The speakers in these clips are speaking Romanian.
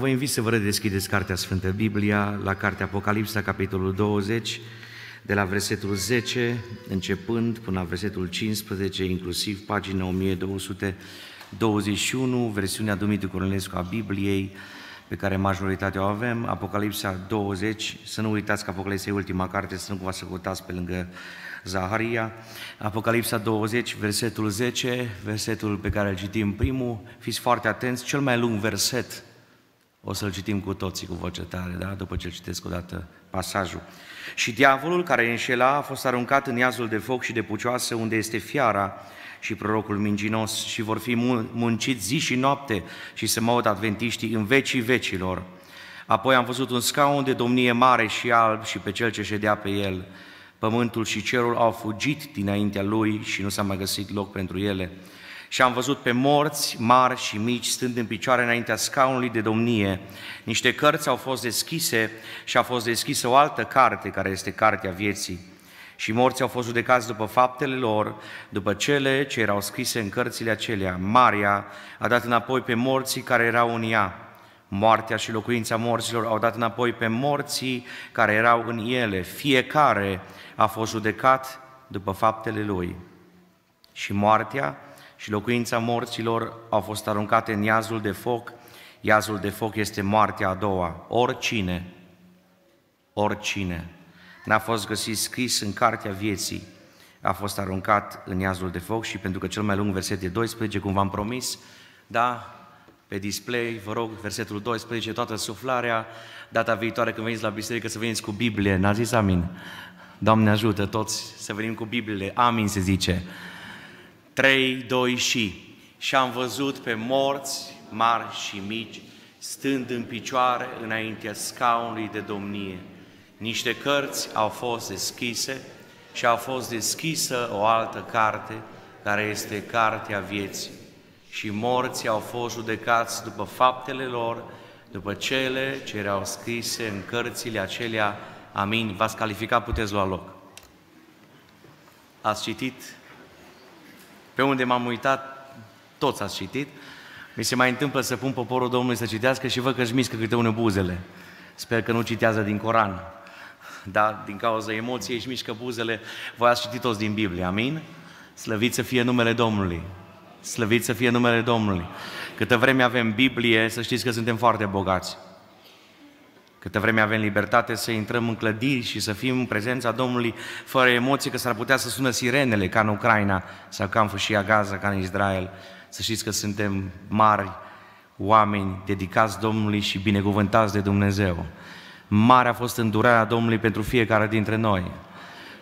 Vă invit să vă redeschideți Cartea Sfântă Biblia la Cartea Apocalipsa, capitolul 20, de la versetul 10, începând până la versetul 15, inclusiv pagina 1221, versiunea Dumitru Cornelescu a Bibliei, pe care majoritatea o avem, Apocalipsa 20, să nu uitați că Apocalipsa e ultima carte, să nu cumva să căutați pe lângă Zaharia, Apocalipsa 20, versetul 10, versetul pe care îl citim primul, fiți foarte atenți, cel mai lung verset o să-l citim cu toții cu voce tare, da? după ce citesc odată pasajul. Și diavolul care înșela a fost aruncat în iazul de foc și de pucioasă, unde este fiara și prorocul minginos și vor fi munciți zi și noapte și se maud adventiștii în vecii vecilor. Apoi am văzut un scaun de domnie mare și alb și pe cel ce ședea pe el. Pământul și cerul au fugit dinaintea lui și nu s-a mai găsit loc pentru ele și am văzut pe morți mari și mici stând în picioare înaintea scaunului de domnie. Niște cărți au fost deschise și a fost deschisă o altă carte care este Cartea Vieții. Și morții au fost judecați după faptele lor, după cele ce erau scrise în cărțile acelea. Maria a dat înapoi pe morții care erau în ea. Moartea și locuința morților au dat înapoi pe morții care erau în ele. Fiecare a fost judecat după faptele lui. Și moartea și locuința morților au fost aruncate în iazul de foc. Iazul de foc este moartea a doua. Oricine, oricine n-a fost găsit scris în cartea vieții, a fost aruncat în iazul de foc și pentru că cel mai lung verset e 12, cum v-am promis, da, pe display, vă rog, versetul 12, toată suflarea, data viitoare când veniți la biserică să veniți cu Biblie, n-a zis amin. Doamne ajută toți să venim cu biblie. amin se zice. 3, 2 și. Și am văzut pe morți, mari și mici, stând în picioare înaintea scaunului de domnie. Niște cărți au fost deschise și a fost deschisă o altă carte, care este Cartea Vieții. Și morții au fost judecați după faptele lor, după cele ce erau scrise în cărțile acelea. Amin. V-ați calificat, puteți lua loc. Ați citit pe unde m-am uitat, toți ați citit. Mi se mai întâmplă să pun poporul Domnului să citească și văd că își miscă câte unul buzele. Sper că nu citează din Coran. Dar din cauza emoției își mișcă buzele. Voi ați citit toți din Biblie, amin? Slăvit să fie numele Domnului. Slăvit să fie numele Domnului. Câtă vreme avem Biblie, să știți că suntem foarte bogați. Câte vreme avem libertate să intrăm în clădiri și să fim în prezența Domnului fără emoții, că s-ar putea să sună sirenele ca în Ucraina sau ca în Fâșia Gaza, ca în Israel. Să știți că suntem mari oameni dedicați Domnului și binecuvântați de Dumnezeu. Mare a fost îndurarea Domnului pentru fiecare dintre noi.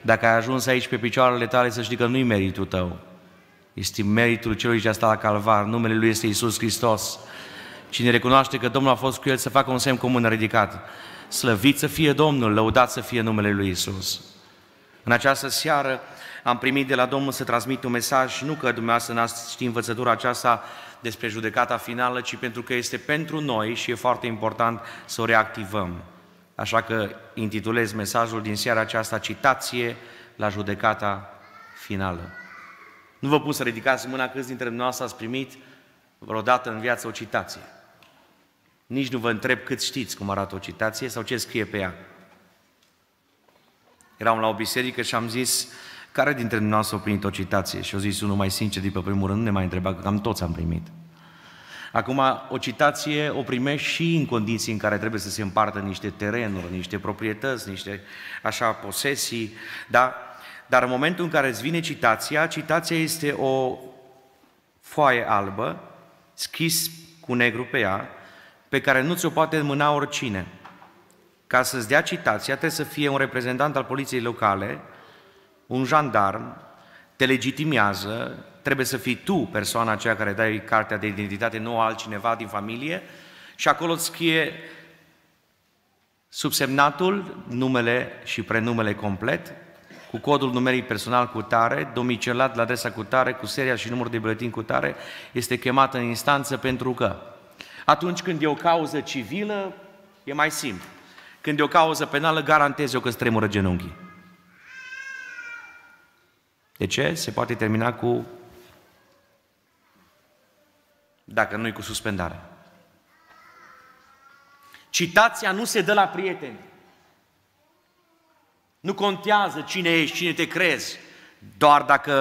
Dacă ai ajuns aici pe picioarele tale, să știi că nu-i meritul tău. Este meritul celui ce a stat la calvar. Numele Lui este Isus Hristos. Cine recunoaște că Domnul a fost cu el să facă un semn cu mână ridicat. Slăvit să fie Domnul, lăudat să fie numele Lui Isus. În această seară am primit de la Domnul să transmit un mesaj, nu că dumneavoastră n-ați ști învățătura aceasta despre judecata finală, ci pentru că este pentru noi și e foarte important să o reactivăm. Așa că intitulez mesajul din seara aceasta citație la judecata finală. Nu vă pun să ridicați mâna câți dintre dumneavoastră ați primit vreodată în viață o citație. Nici nu vă întreb cât știți cum arată o citație sau ce scrie pe ea. Eram la o biserică și am zis, care dintre dumneavoastră a primit o citație? Și au zis unul mai sincer, după primul rând, nu ne mai întreba, că cam toți am primit. Acum, o citație o primești și în condiții în care trebuie să se împartă niște terenuri, niște proprietăți, niște așa posesii, da? Dar în momentul în care îți vine citația, citația este o foaie albă, scris cu negru pe ea, pe care nu ți-o poate mâna oricine. Ca să-ți dea citația, trebuie să fie un reprezentant al poliției locale, un jandarm, te legitimează, trebuie să fii tu persoana aceea care dai cartea de identitate, nu altcineva din familie, și acolo îți scrie subsemnatul, numele și prenumele complet, cu codul numeric personal cu tare, domicilat la adresa cu tare, cu seria și numărul de buletin cu tare, este chemat în instanță pentru că atunci când e o cauză civilă, e mai simplu. Când e o cauză penală, garantez eu că stremură genunchii. De ce? Se poate termina cu dacă nu e cu suspendare. Citația nu se dă la prieteni. Nu contează cine ești, cine te crezi, doar dacă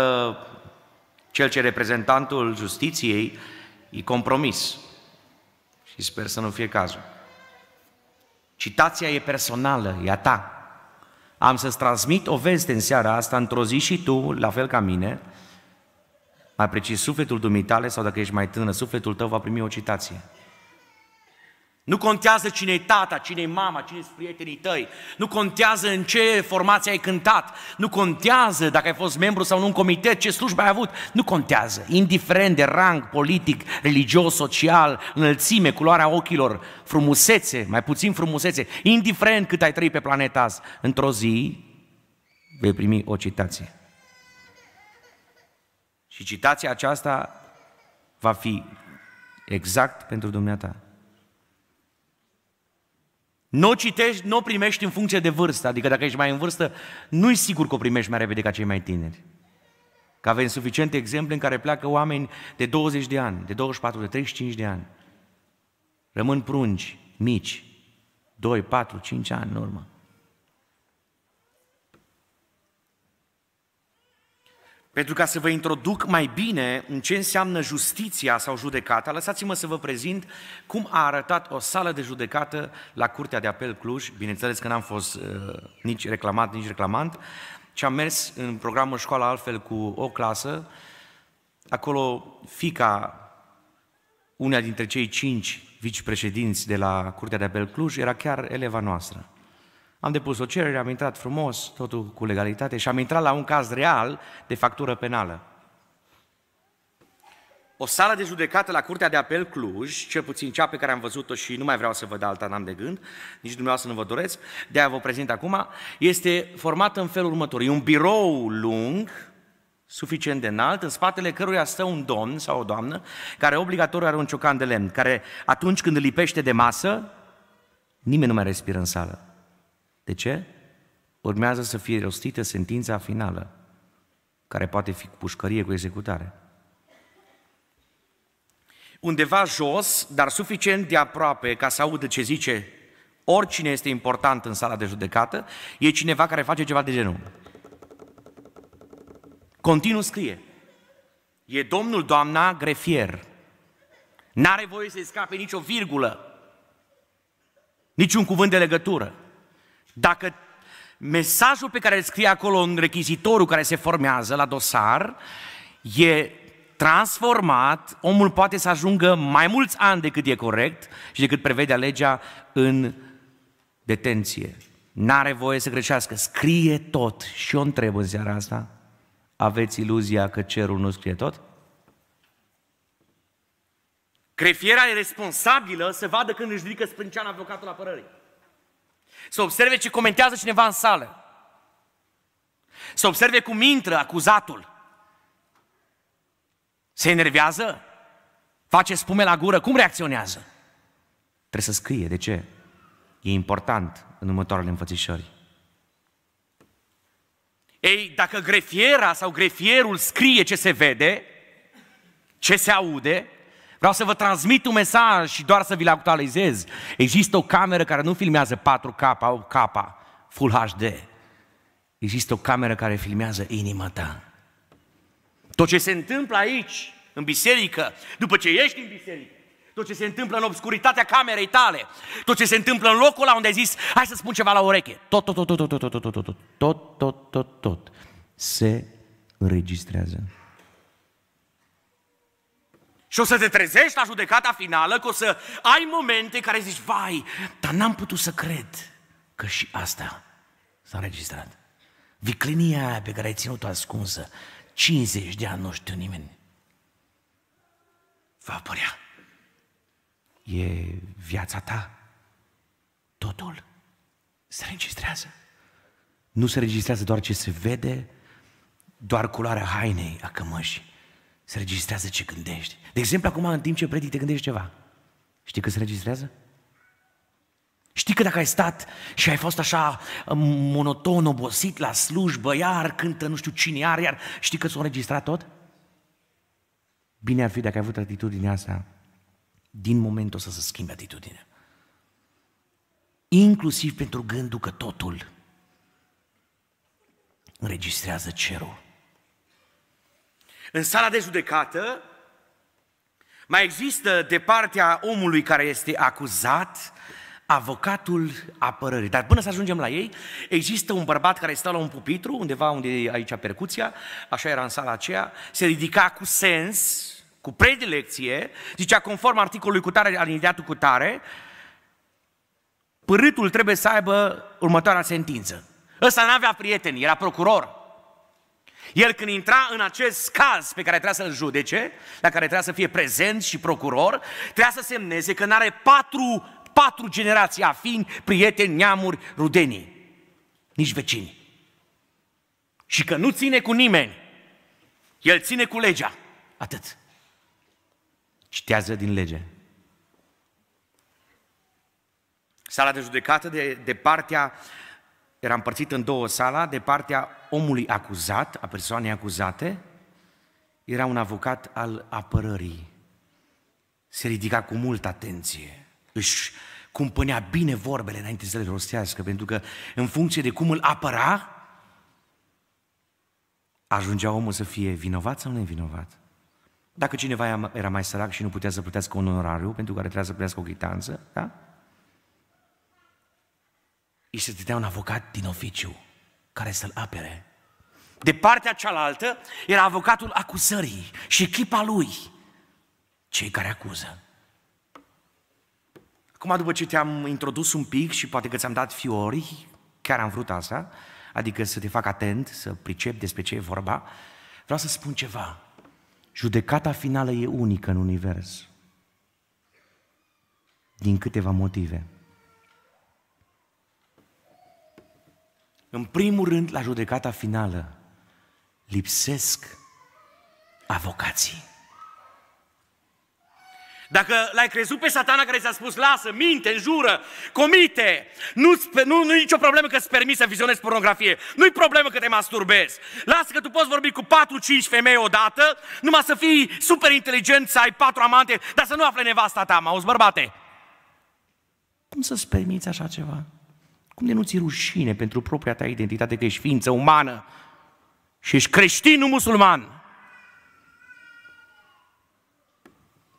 cel ce reprezentantul justiției e compromis și sper să nu fie cazul. Citația e personală, e a ta. Am să-ți transmit o veste în seara asta, într-o zi și tu, la fel ca mine, mai precis sufletul dumitale sau dacă ești mai tânăr, sufletul tău va primi o citație. Nu contează cine e tata, cine e mama, cine sunt prietenii tăi. Nu contează în ce formație ai cântat. Nu contează dacă ai fost membru sau nu în comitet, ce slujbă ai avut. Nu contează. Indiferent de rang politic, religios, social, înălțime, culoarea ochilor, frumusețe, mai puțin frumusețe, indiferent cât ai trăit pe planeta azi, într-o zi vei primi o citație. Și citația aceasta va fi exact pentru dumneata. Nu o citești, nu o primești în funcție de vârstă. Adică dacă ești mai în vârstă, nu-i sigur că o primești mai repede ca cei mai tineri. Că avem suficiente exemple în care pleacă oameni de 20 de ani, de 24, de 35 de ani. Rămân prunci, mici, 2, 4, 5 ani în urmă. Pentru ca să vă introduc mai bine în ce înseamnă justiția sau judecata, lăsați-mă să vă prezint cum a arătat o sală de judecată la Curtea de Apel Cluj. Bineînțeles că n-am fost uh, nici reclamat, nici reclamant, ci am mers în programul școală altfel cu o clasă. Acolo fica una dintre cei cinci vicepreședinți de la Curtea de Apel Cluj era chiar eleva noastră. Am depus o cerere, am intrat frumos, totul cu legalitate și am intrat la un caz real de factură penală. O sală de judecată la Curtea de Apel Cluj, cel puțin cea pe care am văzut-o și nu mai vreau să văd alta, n-am de gând, nici dumneavoastră nu vă doresc, de-aia vă prezint acum, este formată în felul următor. E un birou lung, suficient de înalt, în spatele căruia stă un domn sau o doamnă, care obligatoriu are un ciocan de lemn, care atunci când îl lipește de masă, nimeni nu mai respiră în sală. De ce? Urmează să fie rostită sentința finală, care poate fi pușcărie cu executare. Undeva jos, dar suficient de aproape ca să audă ce zice oricine este important în sala de judecată, e cineva care face ceva de genul. Continuu scrie. E domnul, doamna, grefier. N-are voie să-i scape nicio virgulă, niciun cuvânt de legătură. Dacă mesajul pe care îl scrie acolo în rechizitorul care se formează la dosar e transformat, omul poate să ajungă mai mulți ani decât e corect și decât prevede legea în detenție. N-are voie să greșească, scrie tot. Și eu întreb în seara asta, aveți iluzia că cerul nu scrie tot? Crefiera e responsabilă să vadă când își ridică sprânceana avocatul apărării. Să observe ce comentează cineva în sală. Să observe cum intră acuzatul. Se enervează? Face spume la gură? Cum reacționează? Trebuie să scrie. De ce? E important în următoarele înfățișări. Ei, dacă grefiera sau grefierul scrie ce se vede, ce se aude, Vreau să vă transmit un mesaj și doar să vi-l actualizez. Există o cameră care nu filmează 4K, 8K, Full HD. Există o cameră care filmează inima ta. Tot ce se întâmplă aici, în biserică, după ce ești în biserică, tot ce se întâmplă în obscuritatea camerei tale, tot ce se întâmplă în locul ăla unde ai zis, hai să spun ceva la ureche. Tot, tot, tot, tot, tot, tot, tot, tot, tot, tot, tot, tot, tot, tot, tot se înregistrează. Și o să te trezești la judecata finală că o să ai momente care zici, vai, dar n-am putut să cred că și asta s-a înregistrat. Viclinia aia pe care ai ținut-o ascunsă, 50 de ani nu știu nimeni, va apărea. E viața ta. Totul se registrează. Nu se registrează doar ce se vede, doar culoarea hainei a cămășii se registrează ce gândești. De exemplu, acum, în timp ce predic, te gândești ceva. Știi că se registrează? Știi că dacă ai stat și ai fost așa monoton, obosit la slujbă, iar cântă nu știu cine, iar, iar, știi că s-a înregistrat tot? Bine ar fi dacă ai avut atitudinea asta, din momentul să se schimbe atitudinea. Inclusiv pentru gândul că totul înregistrează cerul. În sala de judecată mai există de partea omului care este acuzat avocatul apărării. Dar până să ajungem la ei, există un bărbat care stă la un pupitru, undeva unde e aici percuția, așa era în sala aceea, se ridica cu sens, cu predilecție, zicea conform articolului cu tare, alineatul cu tare, părâtul trebuie să aibă următoarea sentință. Ăsta n-avea prieteni, era procuror. El când intra în acest caz pe care trebuia să-l judece, la care trebuia să fie prezent și procuror, trebuia să semneze că n-are patru, patru generații afini, prieteni, neamuri, rudenii, nici vecini. Și că nu ține cu nimeni, el ține cu legea. Atât. Citează din lege. Sala de judecată de, de partea era împărțit în două sala, de partea omului acuzat, a persoanei acuzate, era un avocat al apărării. Se ridica cu multă atenție, își cumpănea bine vorbele înainte să le rostească, pentru că în funcție de cum îl apăra, ajungea omul să fie vinovat sau nevinovat. Dacă cineva era mai sărac și nu putea să plătească un onorariu pentru care trebuia să plătească o chitanță, da? îi se dădea un avocat din oficiu care să-l apere. De partea cealaltă era avocatul acuzării și echipa lui, cei care acuză. Acum, după ce te-am introdus un pic și poate că ți-am dat fiori, chiar am vrut asta, adică să te fac atent, să pricep despre ce e vorba, vreau să spun ceva. Judecata finală e unică în univers. Din câteva motive. În primul rând, la judecata finală, lipsesc avocații. Dacă l-ai crezut pe satana care ți-a spus, lasă, minte, înjură, comite, nu, nu, nu nicio problemă că îți permis să vizionezi pornografie, nu-i problemă că te masturbezi. Lasă că tu poți vorbi cu 4-5 femei odată, numai să fii super inteligent, să ai patru amante, dar să nu afle nevasta ta, mă auzi, bărbate? Cum să-ți permiți așa ceva? Cum de nu ți rușine pentru propria ta identitate că ești ființă umană și ești creștin, nu musulman?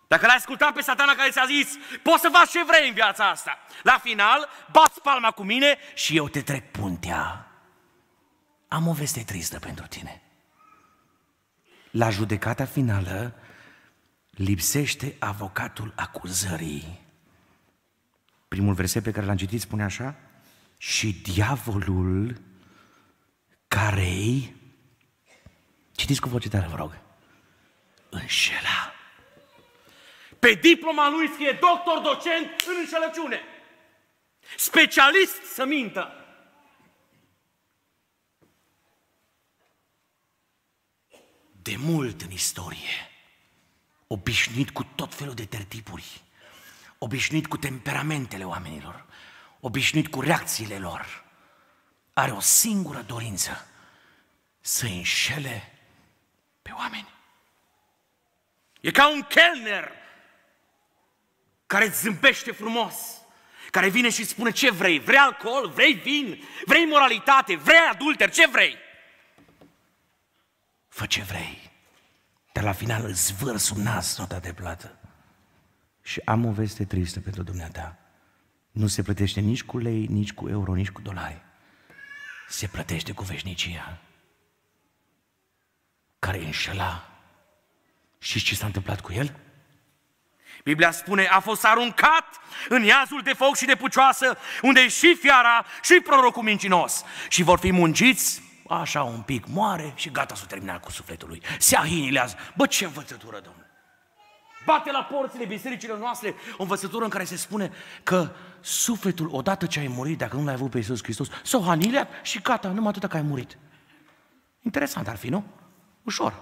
Dacă l-ai ascultat pe satana care ți-a zis, poți să faci ce vrei în viața asta. La final, bați palma cu mine și eu te trec puntea. Am o veste tristă pentru tine. La judecata finală, lipsește avocatul acuzării. Primul verset pe care l-am citit spune așa, și diavolul care-i, citiți cu voce tare, vă rog, înșela. Pe diploma lui scrie doctor, docent în înșelăciune. Specialist să mintă. De mult în istorie, obișnuit cu tot felul de tertipuri, obișnuit cu temperamentele oamenilor, obișnuit cu reacțiile lor, are o singură dorință, să înșele pe oameni. E ca un kelner care îți zâmbește frumos, care vine și spune ce vrei, vrei alcool, vrei vin, vrei moralitate, vrei adulter, ce vrei? Fă ce vrei, dar la final îți vâr sub nas nota de plată. Și am o veste tristă pentru dumneata. Nu se plătește nici cu lei, nici cu euro, nici cu dolari. Se plătește cu veșnicia care înșela. Și ce s-a întâmplat cu el? Biblia spune, a fost aruncat în iazul de foc și de pucioasă, unde și fiara și prorocul mincinos. Și vor fi munciți, așa un pic, moare și gata să termina cu sufletul lui. Se ahinilează. Bă, ce învățătură, domnule! Bate la porțile bisericilor noastre o învățătură în care se spune că sufletul, odată ce ai murit, dacă nu l-ai avut pe Iisus Hristos, s-o hanileat și gata, numai atât că ai murit. Interesant ar fi, nu? Ușor.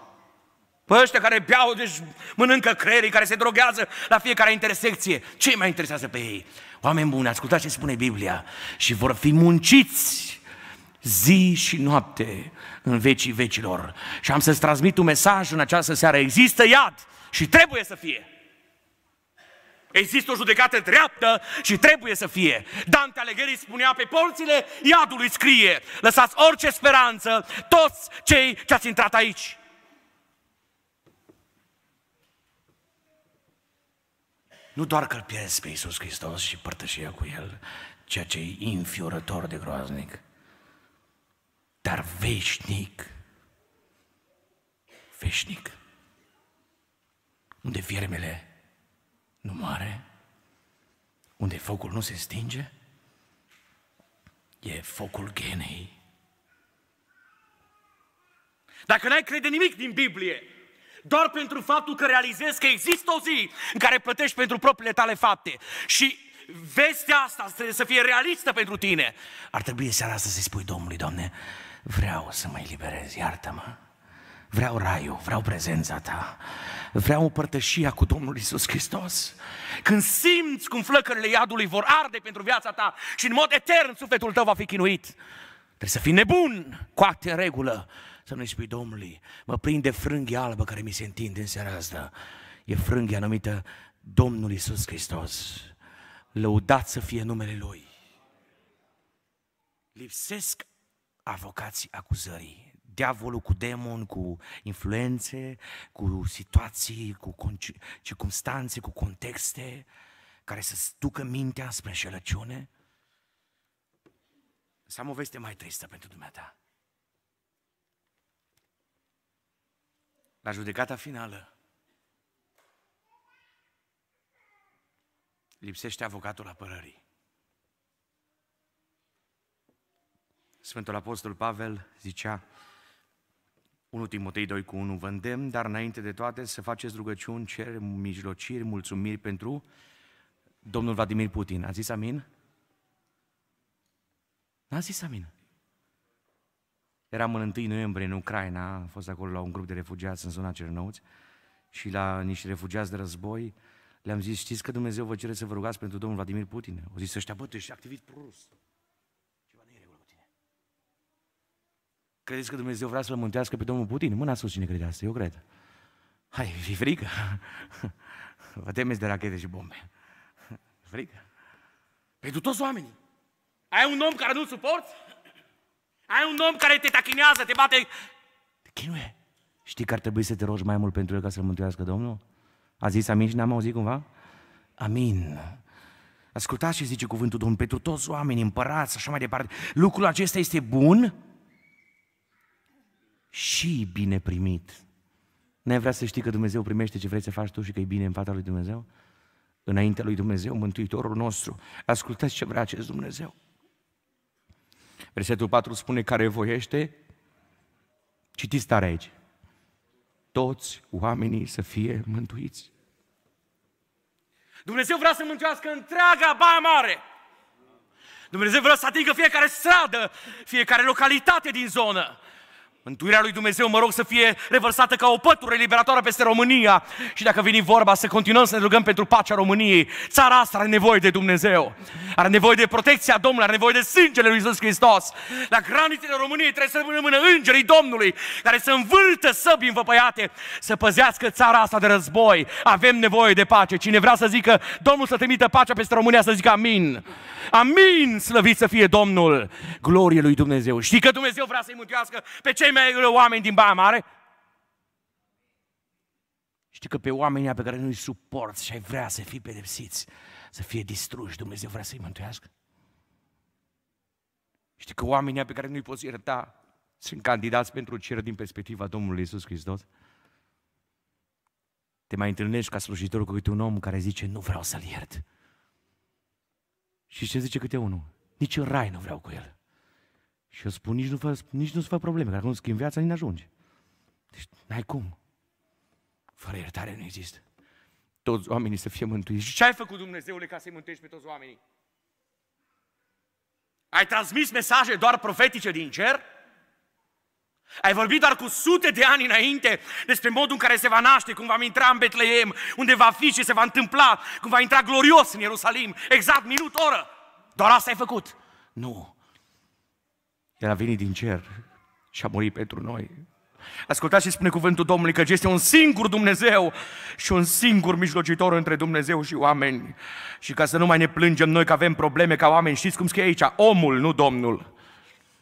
Păi ăștia care beau, deci mănâncă creierii, care se drogează la fiecare intersecție. Ce mai interesează pe ei? Oameni buni, ascultați ce spune Biblia. Și vor fi munciți zi și noapte în vecii vecilor. Și am să-ți transmit un mesaj în această seară. Există iad și trebuie să fie. Există o judecată dreaptă și trebuie să fie. Dante Alighieri spunea pe porțile iadului scrie, lăsați orice speranță, toți cei ce ați intrat aici. Nu doar că îl pierzi pe Iisus Hristos și părtășia cu El, ceea ce e infiorător de groaznic, dar veșnic. Veșnic. Unde fiermele nu moare, unde focul nu se stinge, e focul genei. Dacă n-ai crede nimic din Biblie, doar pentru faptul că realizezi că există o zi în care plătești pentru propriile tale fapte și vestea asta să fie realistă pentru tine, ar trebui seara asta să-i spui Domnului, Doamne, vreau să mă eliberez, iartă-mă. Vreau raiul, vreau prezența ta, vreau părtășia cu Domnul Isus Hristos. Când simți cum flăcările iadului vor arde pentru viața ta și în mod etern sufletul tău va fi chinuit, trebuie să fii nebun, cu acte în regulă, să nu-i spui Domnului, mă prinde frânghia albă care mi se întinde în seara asta. E frânghia numită Domnul Isus Hristos. Lăudat să fie numele Lui. Lipsesc avocații acuzării diavolul, cu demon, cu influențe, cu situații, cu circumstanțe, cu contexte care să ducă mintea spre înșelăciune? Să am o veste mai tristă pentru dumneata. La judecata finală, lipsește avocatul apărării. Sfântul Apostol Pavel zicea, 1 Timotei 2 cu 1 Vă îndemn, dar înainte de toate să faceți rugăciuni, cer mijlociri, mulțumiri pentru domnul Vladimir Putin. A zis amin? N-a zis amin. Eram în 1 noiembrie în Ucraina, am fost acolo la un grup de refugiați în zona Cernăuți și la niște refugiați de război le-am zis, știți că Dumnezeu vă cere să vă rugați pentru domnul Vladimir Putin. O zis ăștia, bă, tu ești activist prost. Credeți că Dumnezeu vrea să-L mântească pe Domnul Putin? Mâna sus cine crede asta, eu cred. Hai, fi frică. Vă temeți de rachete și bombe. Frică. Pentru toți oamenii. Ai un om care nu-l suporți? Ai un om care te tachinează, te bate... Te chinuie. Știi că ar trebui să te rogi mai mult pentru el ca să-L mântuiască Domnul? A zis amin și n-am auzit cumva? Amin. Ascultați ce zice cuvântul Domnul pentru toți oamenii, împărați, așa mai departe. Lucrul acesta este bun, și bine primit. Nu ai vrea să știi că Dumnezeu primește ce vrei să faci tu și că e bine în fața lui Dumnezeu? Înaintea lui Dumnezeu, Mântuitorul nostru. Ascultați ce vrea acest Dumnezeu. Versetul 4 spune, care voiește, citiți tare aici, toți oamenii să fie mântuiți. Dumnezeu vrea să mântuiască întreaga Baia Mare. Dumnezeu vrea să atingă fiecare stradă, fiecare localitate din zonă. Mântuirea lui Dumnezeu, mă rog, să fie revărsată ca o pătură liberatoare peste România. Și dacă vine vorba, să continuăm să ne rugăm pentru pacea României. Țara asta are nevoie de Dumnezeu. Are nevoie de protecția Domnului, are nevoie de sângele lui Isus Hristos. La granițele României trebuie să rămână îngerii Domnului, care să învârtă săbi învăpăiate, să păzească țara asta de război. Avem nevoie de pace. Cine vrea să zică, Domnul să trimită pacea peste România, să zică amin. Amin, slăvit să fie Domnul. Glorie lui Dumnezeu. Știi că Dumnezeu vrea să-i pe cei cei mai oameni din Baia Mare? Știi că pe oamenii pe care nu-i suporți și ai vrea să fii pedepsiți, să fie distruși, Dumnezeu vrea să-i mântuiască? Știi că oamenii pe care nu-i poți ierta sunt candidați pentru cer din perspectiva Domnului Isus Hristos? Te mai întâlnești ca slujitor cu câte un om care zice, nu vreau să-l iert. Și ce zice câte unul? Nici în rai nu vreau cu el. Și eu spun, nici, nu fă, nici nu-ți fă probleme, că dacă nu schimbi viața, nici n-ajungi. Deci n-ai cum. Fără iertare nu există. Toți oamenii să fie mântuiți. Și ce ai făcut Dumnezeule ca să-i mântuiești pe toți oamenii? Ai transmis mesaje doar profetice din cer? Ai vorbit doar cu sute de ani înainte despre modul în care se va naște, cum va intra în Betleem, unde va fi, ce se va întâmpla, cum va intra glorios în Ierusalim, exact minut, oră. Doar asta ai făcut. Nu. El a venit din cer și a murit pentru noi. Ascultați și spune cuvântul Domnului că este un singur Dumnezeu și un singur mijlocitor între Dumnezeu și oameni. Și ca să nu mai ne plângem noi că avem probleme ca oameni, știți cum scrie aici? Omul, nu Domnul.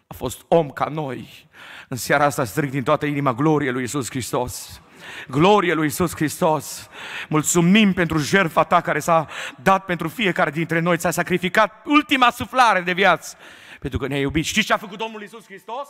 A fost om ca noi. În seara asta strig din toată inima glorie lui Isus Hristos. Glorie lui Isus Hristos! Mulțumim pentru jertfa ta care s-a dat pentru fiecare dintre noi, ți-a sacrificat ultima suflare de viață pentru că ne-a iubit. Știți ce a făcut Domnul Isus Hristos?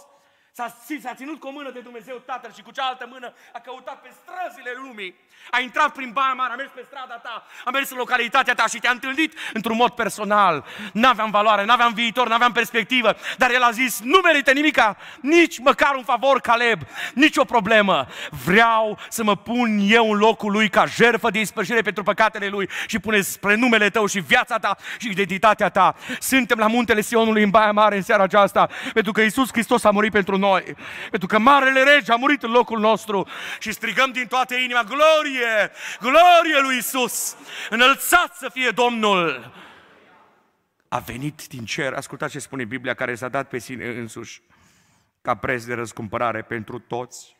S-a, s-a ținut cu o mână de Dumnezeu Tatăl și cu cealaltă mână a căutat pe străzile lumii ai intrat prin Baia Mare, ai mers pe strada ta, ai mers în localitatea ta și te-a întâlnit într-un mod personal. N-aveam valoare, n-aveam viitor, n-aveam perspectivă, dar el a zis, nu merită nimica, nici măcar un favor, Caleb, nici o problemă. Vreau să mă pun eu în locul lui ca jerfă de ispășire pentru păcatele lui și pune spre numele tău și viața ta și identitatea ta. Suntem la muntele Sionului în Baia Mare în seara aceasta, pentru că Isus Hristos a murit pentru noi, pentru că Marele Rege a murit în locul nostru și strigăm din toată inima, glorie Glorie! Glorie lui Isus! Înălțat să fie Domnul! A venit din cer, ascultați ce spune Biblia, care s-a dat pe sine însuși ca preț de răscumpărare pentru toți.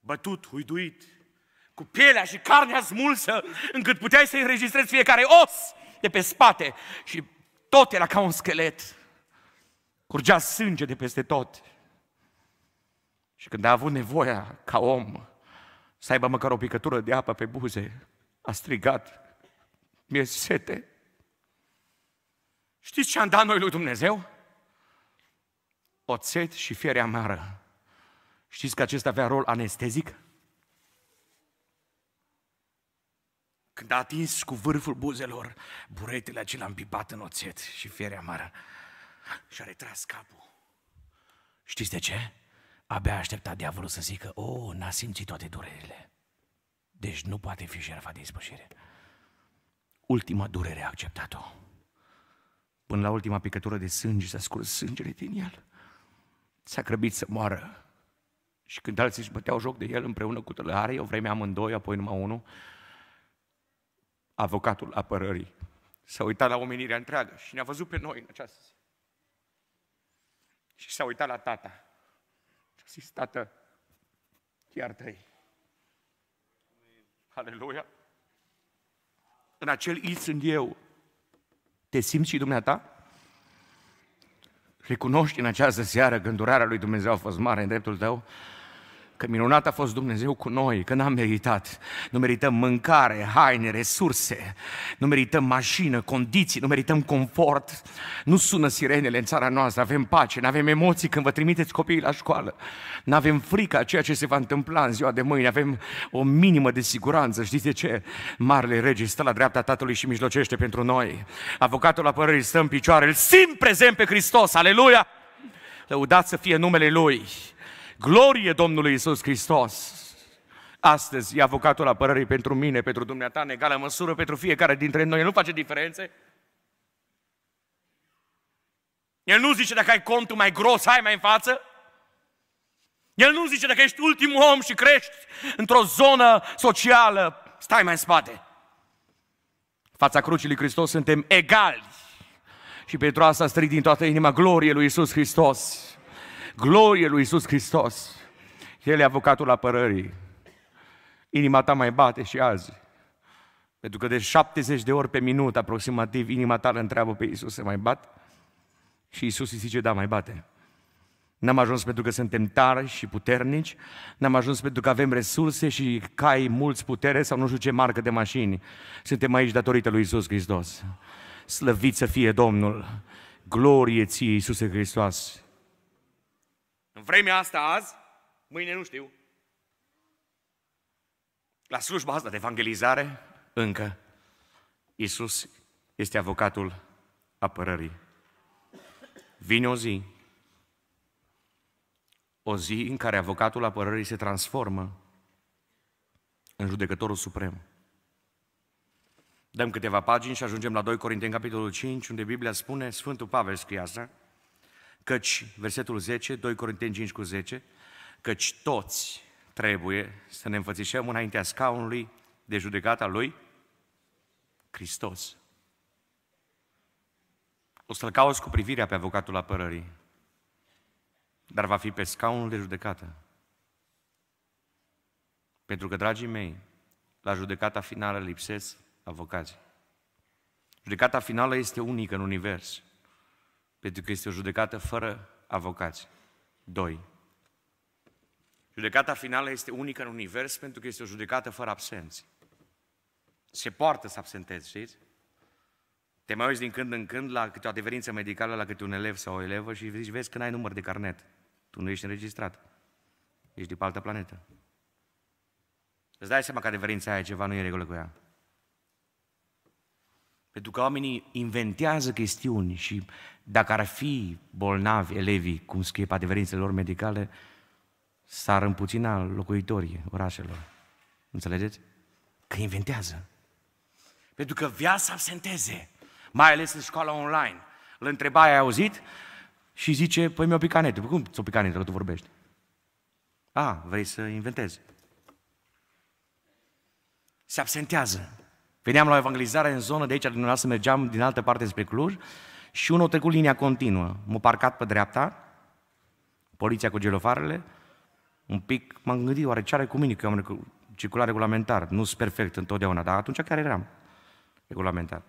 Bătut, huiduit, cu pielea și carnea smulsă, încât puteai să înregistrezi fiecare os de pe spate și tot era ca un schelet. Curgea sânge de peste tot. Și când a avut nevoia ca om să aibă măcar o picătură de apă pe buze. A strigat, mi-e sete. Știți ce am dat noi lui Dumnezeu? Oțet și fiere amară. Știți că acesta avea rol anestezic? Când a atins cu vârful buzelor, buretele acela îmbibat în oțet și fiere amară și-a retras capul. Știți de ce? Abia aștepta diavolul să zică, oh, n-a simțit toate durerile. Deci nu poate fi jertfa de ispășire. Ultima durere a acceptat-o. Până la ultima picătură de sânge s-a scurs sângele din el. S-a crăbit să moară. Și când alții își băteau joc de el împreună cu tălare, o vreme amândoi, apoi numai unul, avocatul apărării s-a uitat la omenirea întreagă și ne-a văzut pe noi în această zi. Și s-a uitat la tata zis, tată, chiar tăi. Aleluia! În acel it sunt eu. Te simți și dumneata? Recunoști în această seară că îndurarea lui Dumnezeu a fost mare în dreptul tău? că minunat a fost Dumnezeu cu noi, că n-am meritat. Nu merităm mâncare, haine, resurse, nu merităm mașină, condiții, nu merităm confort. Nu sună sirenele în țara noastră, avem pace, nu avem emoții când vă trimiteți copiii la școală. Nu avem frică a ceea ce se va întâmpla în ziua de mâine, avem o minimă de siguranță. Știți de ce? Marele rege stă la dreapta Tatălui și mijlocește pentru noi. Avocatul apărării stă în picioare, îl simt prezent pe Hristos, aleluia! Lăudați să fie numele Lui. Glorie Domnului Isus Hristos! Astăzi e avocatul apărării pentru mine, pentru dumneata, în egală măsură, pentru fiecare dintre noi. El nu face diferențe. El nu zice dacă ai contul mai gros, hai mai în față. El nu zice dacă ești ultimul om și crești într-o zonă socială, stai mai în spate. Fața crucii lui Hristos suntem egali. Și pentru asta strig din toată inima glorie lui Isus Hristos. Glorie lui Iisus Hristos! El e avocatul apărării. Inima ta mai bate și azi. Pentru că de 70 de ori pe minut aproximativ inima ta îl întreabă pe Iisus să mai bat? Și Iisus îi zice, da, mai bate. N-am ajuns pentru că suntem tari și puternici, n-am ajuns pentru că avem resurse și cai mulți putere sau nu știu ce marcă de mașini. Suntem aici datorită lui Isus Hristos. Slăvit să fie Domnul! Glorie ție, Iisuse Hristos! În vremea asta azi, mâine nu știu. La slujba asta de evangelizare, încă, Iisus este avocatul apărării. Vine o zi, o zi în care avocatul apărării se transformă în judecătorul suprem. Dăm câteva pagini și ajungem la 2 Corinteni, capitolul 5, unde Biblia spune, Sfântul Pavel scrie asta, Căci, versetul 10, 2 Corinteni 5 cu 10, căci toți trebuie să ne înfățișăm înaintea scaunului de judecata lui Hristos. O să-l cauți cu privirea pe avocatul apărării, dar va fi pe scaunul de judecată. Pentru că, dragii mei, la judecata finală lipsesc avocații. Judecata finală este unică în univers pentru că este o judecată fără avocați. Doi. Judecata finală este unică în univers pentru că este o judecată fără absenți. Se poartă să absentezi, știți? Te mai uiți din când în când la câte o adeverință medicală, la câte un elev sau o elevă și zici, vezi că n-ai număr de carnet. Tu nu ești înregistrat. Ești de pe altă planetă. Îți dai seama că adeverința aia ceva nu e regulă cu ea. Pentru că oamenii inventează chestiuni și dacă ar fi bolnavi elevii, cum scrie pe adeverințele lor medicale, s-ar împuțina locuitorii orașelor. Înțelegeți? Că inventează. Pentru că viața absenteze, mai ales în școala online. Îl întreba, ai auzit? Și zice, păi mi-o picanetă. Păi cum ți-o picanetă că tu vorbești? A, ah, vrei să inventezi. Se absentează. Veneam la evangelizare în zonă de aici, din să mergeam din altă parte spre Cluj și unul a trecut linia continuă. M-a parcat pe dreapta, poliția cu gelofarele, un pic m-am gândit, oare ce are cu mine, că eu am circulat regulamentar, nu sunt perfect întotdeauna, dar atunci care eram regulamentar.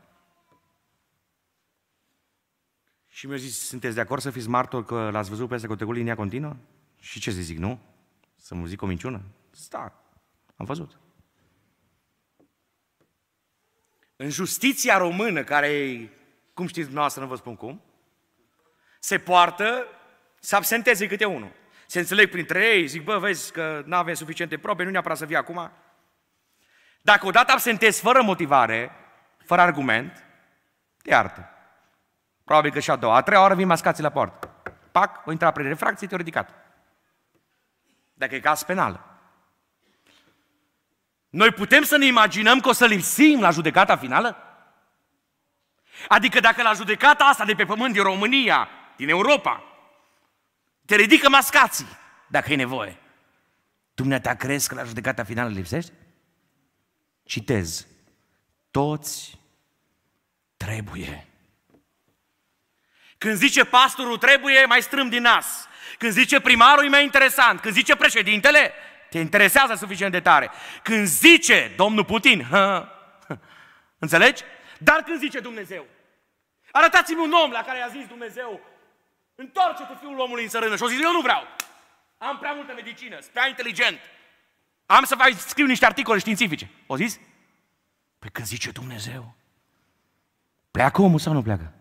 Și mi-a zis, sunteți de acord să fiți martor că l-ați văzut pe asta că a trecut linia continuă? Și ce să zic, nu? Să mă zic o minciună? Da, am văzut. În justiția română, care, cum știți dumneavoastră, nu vă spun cum, se poartă să absenteze câte unul. Se înțeleg printre ei, zic, bă, vezi că nu avem suficiente probe, nu neapărat să vii acum. Dacă odată absentezi fără motivare, fără argument, te iartă. Probabil că și a doua. A treia oară vin mascații la poartă. Pac, o intra prin refracție, te ridicat. Dacă e caz penal. Noi putem să ne imaginăm că o să lipsim la judecata finală? Adică dacă la judecata asta de pe pământ din România, din Europa, te ridică mascații, dacă e nevoie. Dumneata crezi că la judecata finală lipsești? Citez. Toți trebuie. Când zice pastorul trebuie, mai strâm din nas. Când zice primarul, e mai interesant. Când zice președintele, te interesează suficient de tare. Când zice domnul Putin, ha, ha, înțelegi? Dar când zice Dumnezeu, arătați-mi un om la care i-a zis Dumnezeu, întoarce-te fiul omului în sărână. Și o zis, eu nu vreau. Am prea multă medicină, sunt prea inteligent. Am să fac, scriu niște articole științifice. O zis? Păi când zice Dumnezeu, pleacă omul sau nu pleacă?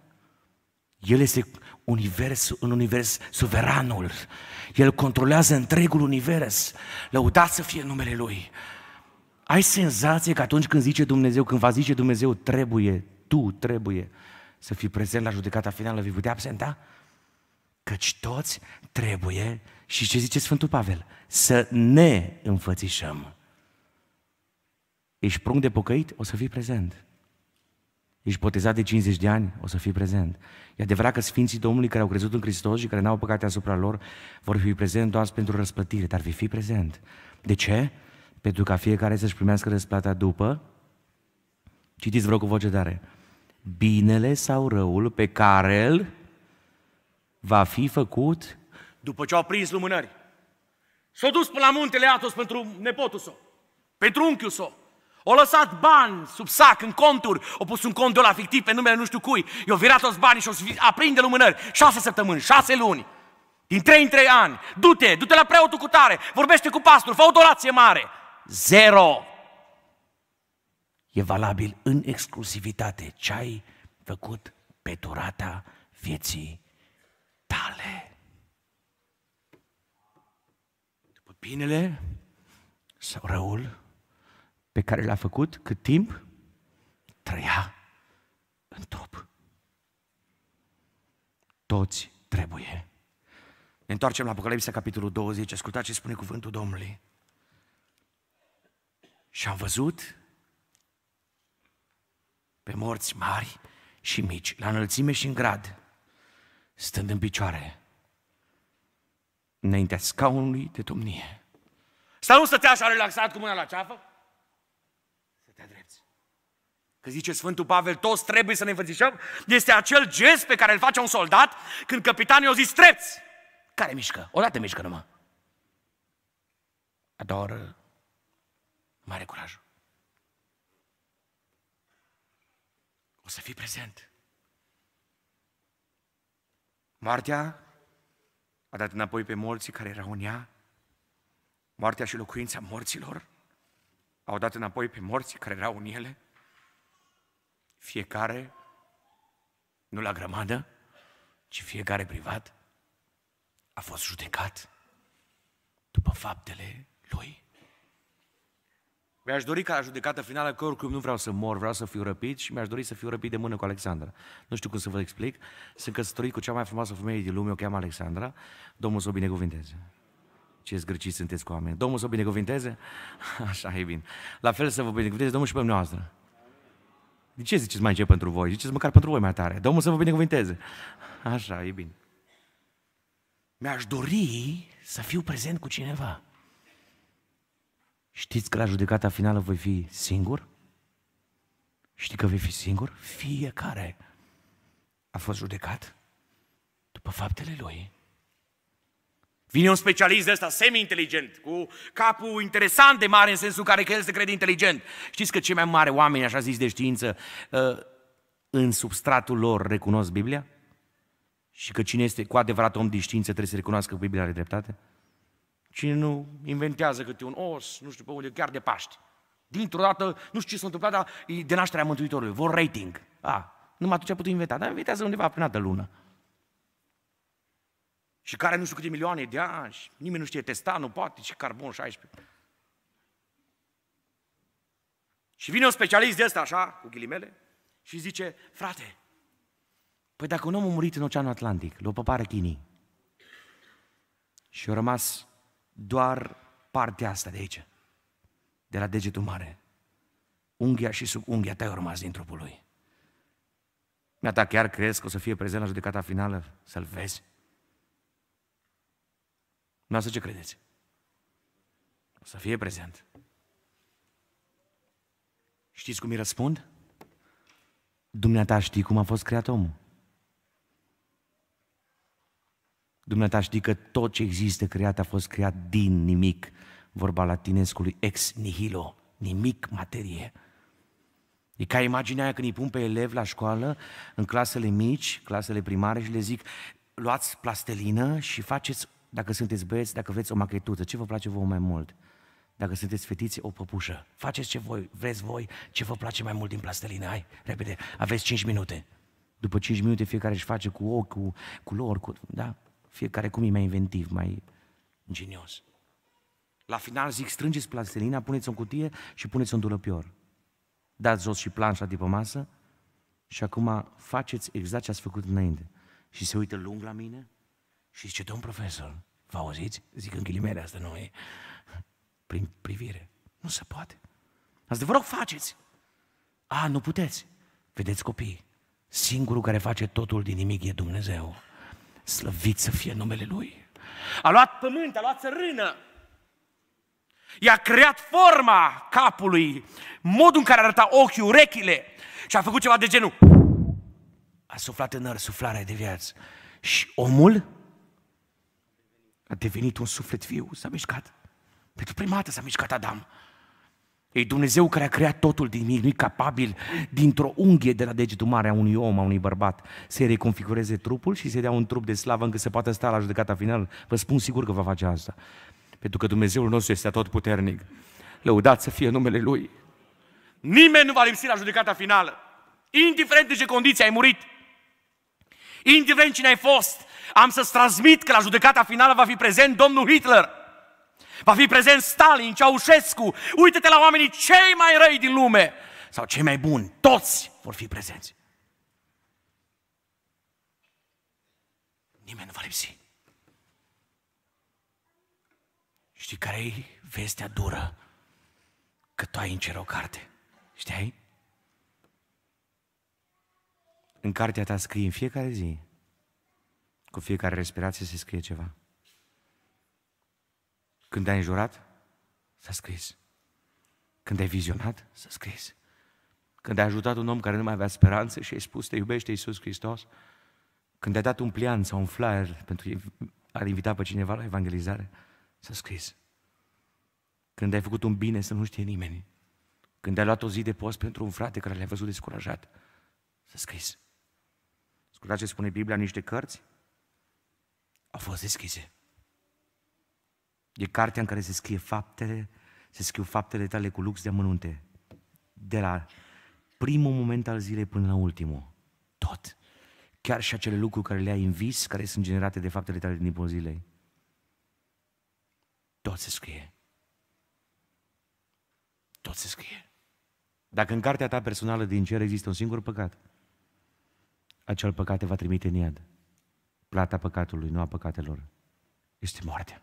El este univers, un univers suveranul. El controlează întregul univers. Lăudați să fie numele Lui. Ai senzație că atunci când zice Dumnezeu, când va zice Dumnezeu, trebuie, tu trebuie să fii prezent la judecata finală, vei putea absenta? Căci toți trebuie, și ce zice Sfântul Pavel, să ne înfățișăm. Ești prunc de pocăit? O să fii prezent ești botezat de 50 de ani, o să fii prezent. E adevărat că Sfinții Domnului care au crezut în Hristos și care n-au păcate asupra lor vor fi prezent doar pentru răsplătire, dar vei fi prezent. De ce? Pentru ca fiecare să-și primească răsplata după, citiți vreo cu voce tare, binele sau răul pe care îl va fi făcut după ce au prins lumânări. s au dus până la muntele Atos pentru nepotul său, pentru unchiul său, o lăsat bani sub sac, în conturi. O pus un cont de la fictiv pe numele nu știu cui. I-o virat toți banii și o aprinde lumânări. Șase săptămâni, șase luni. Din trei în trei ani. Du-te, du-te la preotul cu tare. Vorbește cu pastor, fă o donație mare. Zero. E valabil în exclusivitate ce ai făcut pe durata vieții tale. După binele sau răul, pe care l-a făcut cât timp trăia în trup. Toți trebuie. Ne întoarcem la Apocalipsa, capitolul 20. Ascultați ce spune cuvântul Domnului. Și am văzut pe morți mari și mici, la înălțime și în grad, stând în picioare, înaintea scaunului de domnie. Stau nu stătea așa relaxat cu mâna la ceafă? Că zice Sfântul Pavel, toți trebuie să ne înfățișăm, este acel gest pe care îl face un soldat când capitanul i-a zis treți. Care mișcă? Odată mișcă numai. A doua oră, mare curaj. O să fii prezent. Moartea a dat înapoi pe morții care erau în ea. Moartea și locuința morților au dat înapoi pe morții care erau în ele. Fiecare, nu la grămadă, ci fiecare privat, a fost judecat după faptele lui. Mi-aș dori ca la judecată finală, că oricum nu vreau să mor, vreau să fiu răpit și mi-aș dori să fiu răpit de mână cu Alexandra. Nu știu cum să vă explic. Sunt căsătorit cu cea mai frumoasă femeie din lume, o cheamă Alexandra. Domnul să o binecuvinteze. Ce zgârciți sunteți cu oameni. Domnul să o binecuvinteze? Așa e bine. La fel să vă binecuvinteze Domnul și pe dumneavoastră. De ce ziceți mai încet pentru voi? Ziceți măcar pentru voi mai tare. Domnul să vă binecuvinteze. Așa, e bine. Mi-aș dori să fiu prezent cu cineva. Știți că la judecata finală voi fi singur? Știi că vei fi singur? Fiecare a fost judecat după faptele lui. Vine un specialist de ăsta semi-inteligent, cu capul interesant de mare în sensul care că el se crede inteligent. Știți că cei mai mari oameni, așa zis de știință, uh, în substratul lor recunosc Biblia? Și că cine este cu adevărat om de știință trebuie să recunoască că Biblia are dreptate? Cine nu inventează câte un os, nu știu pe unde, chiar de Paști. Dintr-o dată, nu știu ce s-a întâmplat, dar e de nașterea Mântuitorului, vor rating. A, numai atunci a putut inventa, dar inventează undeva prin altă lună și care nu știu câte milioane de ani, și nimeni nu știe testa, nu poate, și carbon 16. Și vine un specialist de ăsta, așa, cu ghilimele, și zice, frate, păi dacă un om a murit în Oceanul Atlantic, l-o păpară Chinii, și a rămas doar partea asta de aici, de la degetul mare, unghia și sub unghia ta a rămas din trupul lui. Mi-a ta chiar crezi că o să fie prezent la judecata finală? Să-l vezi? Noastră ce credeți? Să fie prezent. Știți cum îi răspund? Dumneata știi cum a fost creat omul. Dumneata știi că tot ce există creat a fost creat din nimic. Vorba latinescului ex nihilo, nimic materie. E ca imaginea aia când îi pun pe elevi la școală, în clasele mici, clasele primare și le zic, luați plastelină și faceți dacă sunteți băieți, dacă vreți o macrituță, ce vă place vouă mai mult? Dacă sunteți fetițe, o păpușă. Faceți ce voi, vreți voi, ce vă place mai mult din plastelină. Hai, repede, aveți 5 minute. După 5 minute fiecare își face cu ochi, cu culori, cu, da? Fiecare cum e mai inventiv, mai ingenios. La final zic, strângeți plastelina, puneți-o în cutie și puneți-o în dulăpior. Dați jos și planșa de pe masă și acum faceți exact ce ați făcut înainte. Și se uită lung la mine și zice, domn profesor, vă auziți? Zic în ghilimele, asta nu e prin privire. Nu se poate. Asta vă rog, faceți. A, nu puteți. Vedeți copii, singurul care face totul din nimic e Dumnezeu. Slăvit să fie numele Lui. A luat pământ, a luat țărână. I-a creat forma capului, modul în care arăta ochii, urechile și a făcut ceva de genul. A suflat în ar suflarea de viață. Și omul a devenit un suflet viu, s-a mișcat. Pentru prima dată s-a mișcat Adam. Ei, Dumnezeu care a creat totul din nimic capabil, dintr-o unghie de la degetul mare a unui om, a unui bărbat, să-i reconfigureze trupul și să-i dea un trup de slavă încât să poată sta la judecata finală. Vă spun sigur că va face asta. Pentru că Dumnezeul nostru este tot puternic. Lăudați să fie numele Lui. Nimeni nu va lipsi la judecata finală. Indiferent de ce condiții ai murit. Indiferent cine ai fost. Am să-ți transmit că la judecata finală va fi prezent domnul Hitler. Va fi prezent Stalin, Ceaușescu. Uită-te la oamenii cei mai răi din lume. Sau cei mai buni. Toți vor fi prezenți. Nimeni nu va lipsi. Știi care e vestea dură? Că tu ai în cer o carte. Știai? În cartea ta scrie în fiecare zi cu fiecare respirație se scrie ceva. Când ai înjurat, s-a scris. Când ai vizionat, s-a scris. Când ai ajutat un om care nu mai avea speranță și ai spus te iubește Iisus Hristos, când ai dat un plian sau un flyer pentru a invita pe cineva la evangelizare, s-a scris. Când ai făcut un bine să nu știe nimeni, când ai luat o zi de post pentru un frate care l a văzut descurajat, s-a scris. Ascultați ce spune Biblia în niște cărți? au fost deschise. E cartea în care se scrie faptele, se scriu faptele tale cu lux de amănunte. De la primul moment al zilei până la ultimul. Tot. Chiar și acele lucruri care le-ai în vis, care sunt generate de faptele tale din timpul zilei. Tot se scrie. Tot se scrie. Dacă în cartea ta personală din cer există un singur păcat, acel păcat te va trimite în iad plata păcatului, nu a păcatelor, este moartea.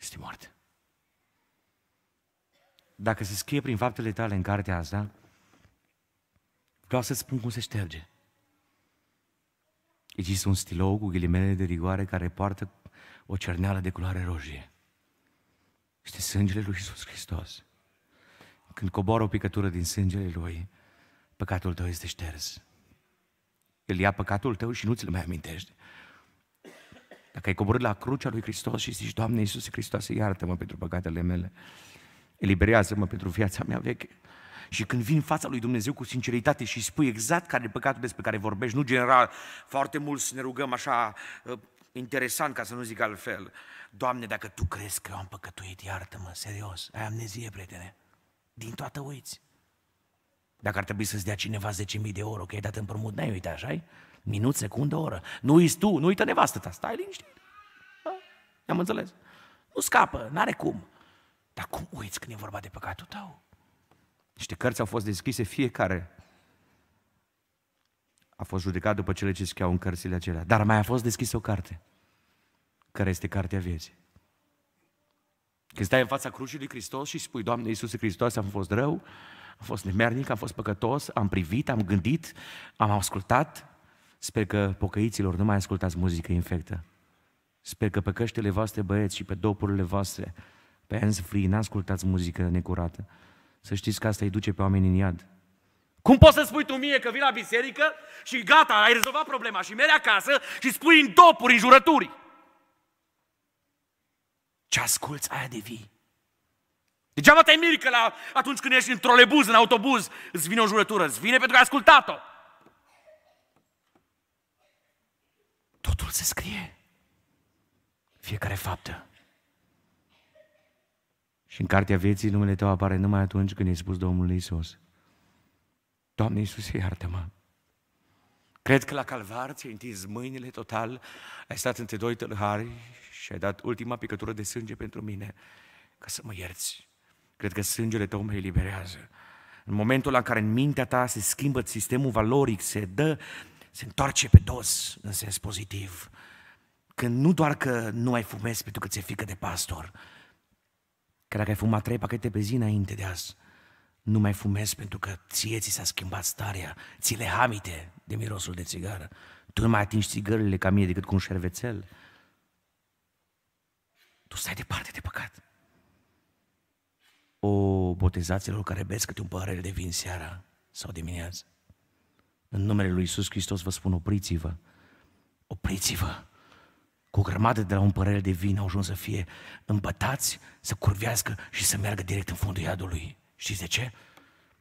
Este moartea. Dacă se scrie prin faptele tale în cartea asta, vreau să spun cum se șterge. Există un stilou cu ghilimele de rigoare care poartă o cerneală de culoare roșie. Este sângele lui Isus Hristos. Când coboară o picătură din sângele lui, păcatul tău este șters. El ia păcatul tău și nu ți-l mai amintește. Dacă ai coborât la crucea lui Hristos și zici, Doamne Iisus Hristos, iartă-mă pentru păcatele mele, eliberează-mă pentru viața mea veche. Și când vin în fața lui Dumnezeu cu sinceritate și spui exact care e păcatul despre care vorbești, nu general, foarte mult să ne rugăm așa ă, interesant, ca să nu zic altfel. Doamne, dacă tu crezi că eu am păcătuit, iartă-mă, serios, ai amnezie, prietene. Din toată uiți. Dacă ar trebui să-ți dea cineva 10.000 de euro, că ai dat împrumut, n-ai uitat, așa Minut, secundă, oră. Nu uiți tu, nu uită nevastă ta, stai liniștit. Da? Am înțeles. Nu scapă, n-are cum. Dar cum uiți când e vorba de păcatul tău? Niște cărți au fost deschise, fiecare a fost judecat după cele ce scriau în cărțile acelea. Dar mai a fost deschisă o carte, care este Cartea Vieții. Când stai în fața crucii lui Hristos și spui, Doamne Iisuse Hristos, am fost rău, am fost nemernic, am fost păcătos, am privit, am gândit, am ascultat. Sper că pocăiților nu mai ascultați muzică infectă. Sper că pe căștile voastre, băieți, și pe dopurile voastre, pe hands free, n-ascultați muzică necurată. Să știți că asta îi duce pe oameni în iad. Cum poți să spui tu mie că vii la biserică și gata, ai rezolvat problema și mergi acasă și spui în dopuri, în jurături? Ce asculți aia de vii? Degeaba te miri că la, atunci când ești în trolebuz, în autobuz, îți vine o jurătură. Îți vine pentru că ai ascultat-o. Totul se scrie. Fiecare faptă. Și în cartea vieții numele tău apare numai atunci când ai spus Domnului Isus. Doamne Iisus, iartă-mă. Cred că la calvar ți-ai întins mâinile total, ai stat între doi tălhari și ai dat ultima picătură de sânge pentru mine ca să mă ierți. Cred că sângele tău mă eliberează. În momentul în care în mintea ta se schimbă sistemul valoric, se dă, se întoarce pe dos în sens pozitiv. Când nu doar că nu mai fumezi pentru că ți-e frică de pastor, că dacă ai fumat trei pachete pe zi înainte de azi, nu mai fumezi pentru că ție ți s-a schimbat starea, ți le hamite de mirosul de țigară. Tu nu mai atingi țigările ca mie decât cu un șervețel. Tu stai departe de păcat o botezaților care beți câte un părere de vin seara sau dimineață În numele Lui Iisus Hristos vă spun, opriți-vă, opriți-vă. Cu o grămadă de la un părere de vin au ajuns să fie împătați, să curvească și să meargă direct în fundul iadului. Știți de ce?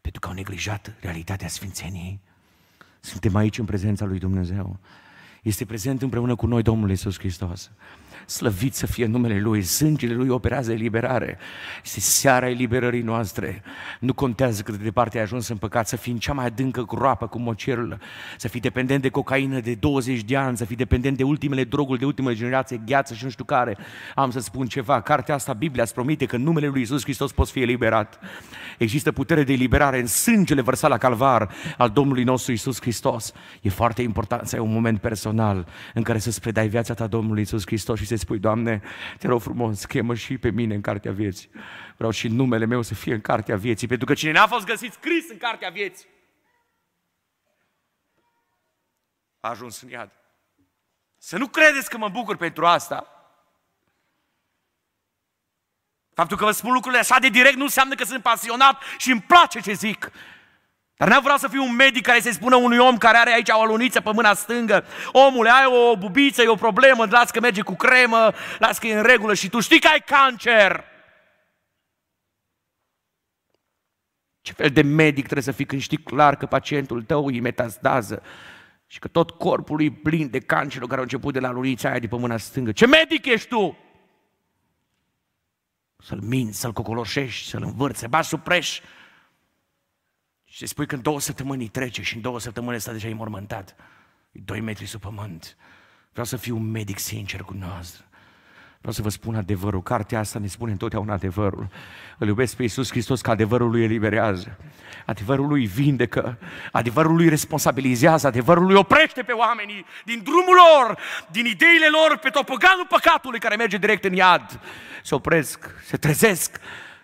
Pentru că au neglijat realitatea Sfințeniei. Suntem aici în prezența lui Dumnezeu. Este prezent împreună cu noi Domnul Iisus Hristos slăvit să fie numele Lui, sângele Lui operează eliberare. Este seara eliberării noastre. Nu contează cât de departe ai ajuns în păcat, să fii în cea mai adâncă groapă cu mocirul, să fii dependent de cocaină de 20 de ani, să fii dependent de ultimele droguri, de ultimele generație, gheață și nu știu care. Am să spun ceva, cartea asta, Biblia, îți promite că în numele Lui Isus Hristos poți fi eliberat. Există putere de eliberare în sângele vărsat la calvar al Domnului nostru Isus Hristos. E foarte important să ai un moment personal în care să-ți predai viața ta Domnului Isus Hristos și să să-i spui, Doamne, te rog frumos, chemă și pe mine în cartea vieții. Vreau și numele meu să fie în cartea vieții, pentru că cine n-a fost găsit scris în cartea vieții, a ajuns în iad. Să nu credeți că mă bucur pentru asta. Faptul că vă spun lucrurile așa de direct nu înseamnă că sunt pasionat și îmi place ce zic. Dar n-am vrea să fiu un medic care să-i spună unui om care are aici o aluniță pe mâna stângă, omule, ai o bubiță, e o problemă, las că merge cu cremă, las că e în regulă și tu știi că ai cancer. Ce fel de medic trebuie să fii când știi clar că pacientul tău îi metastază și că tot corpul e plin de cancerul care a început de la lunița aia de pe mâna stângă. Ce medic ești tu? Să-l minți, să-l cocoloșești, să-l învârți, să l sub preș, și spui că în două săptămâni îi trece și în două săptămâni stă deja e E doi metri sub pământ. Vreau să fiu un medic sincer cu noastră. Vreau să vă spun adevărul. Cartea asta ne spune întotdeauna adevărul. Îl iubesc pe Iisus Hristos că adevărul lui eliberează. Adevărul lui vindecă. Adevărul lui responsabilizează. Adevărul lui oprește pe oamenii din drumul lor, din ideile lor, pe topoganul păcatului care merge direct în iad. Se opresc, se trezesc,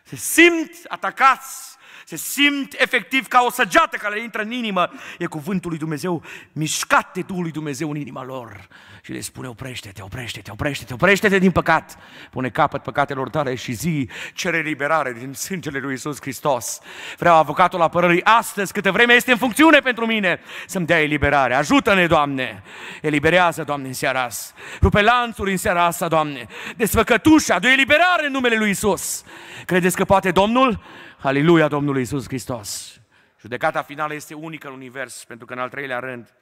se simt atacați se simt efectiv ca o săgeată care le intră în inimă, e cuvântul lui Dumnezeu mișcat de Duhul lui Dumnezeu în inima lor și le spune oprește-te, oprește-te, oprește-te, oprește-te din păcat. Pune capăt păcatelor tale și zi, cere liberare din sângele lui Isus Hristos. Vreau avocatul apărării astăzi, câte vreme este în funcțiune pentru mine, să-mi dea eliberare. Ajută-ne, Doamne! Eliberează, Doamne, în seara asta. Rupe lanțuri în seara asta, Doamne. Desfăcătușa, de eliberare în numele lui Isus. Credeți că poate Domnul? Aleluia Domnului Isus Hristos! Judecata finală este unică în univers, pentru că în al treilea rând,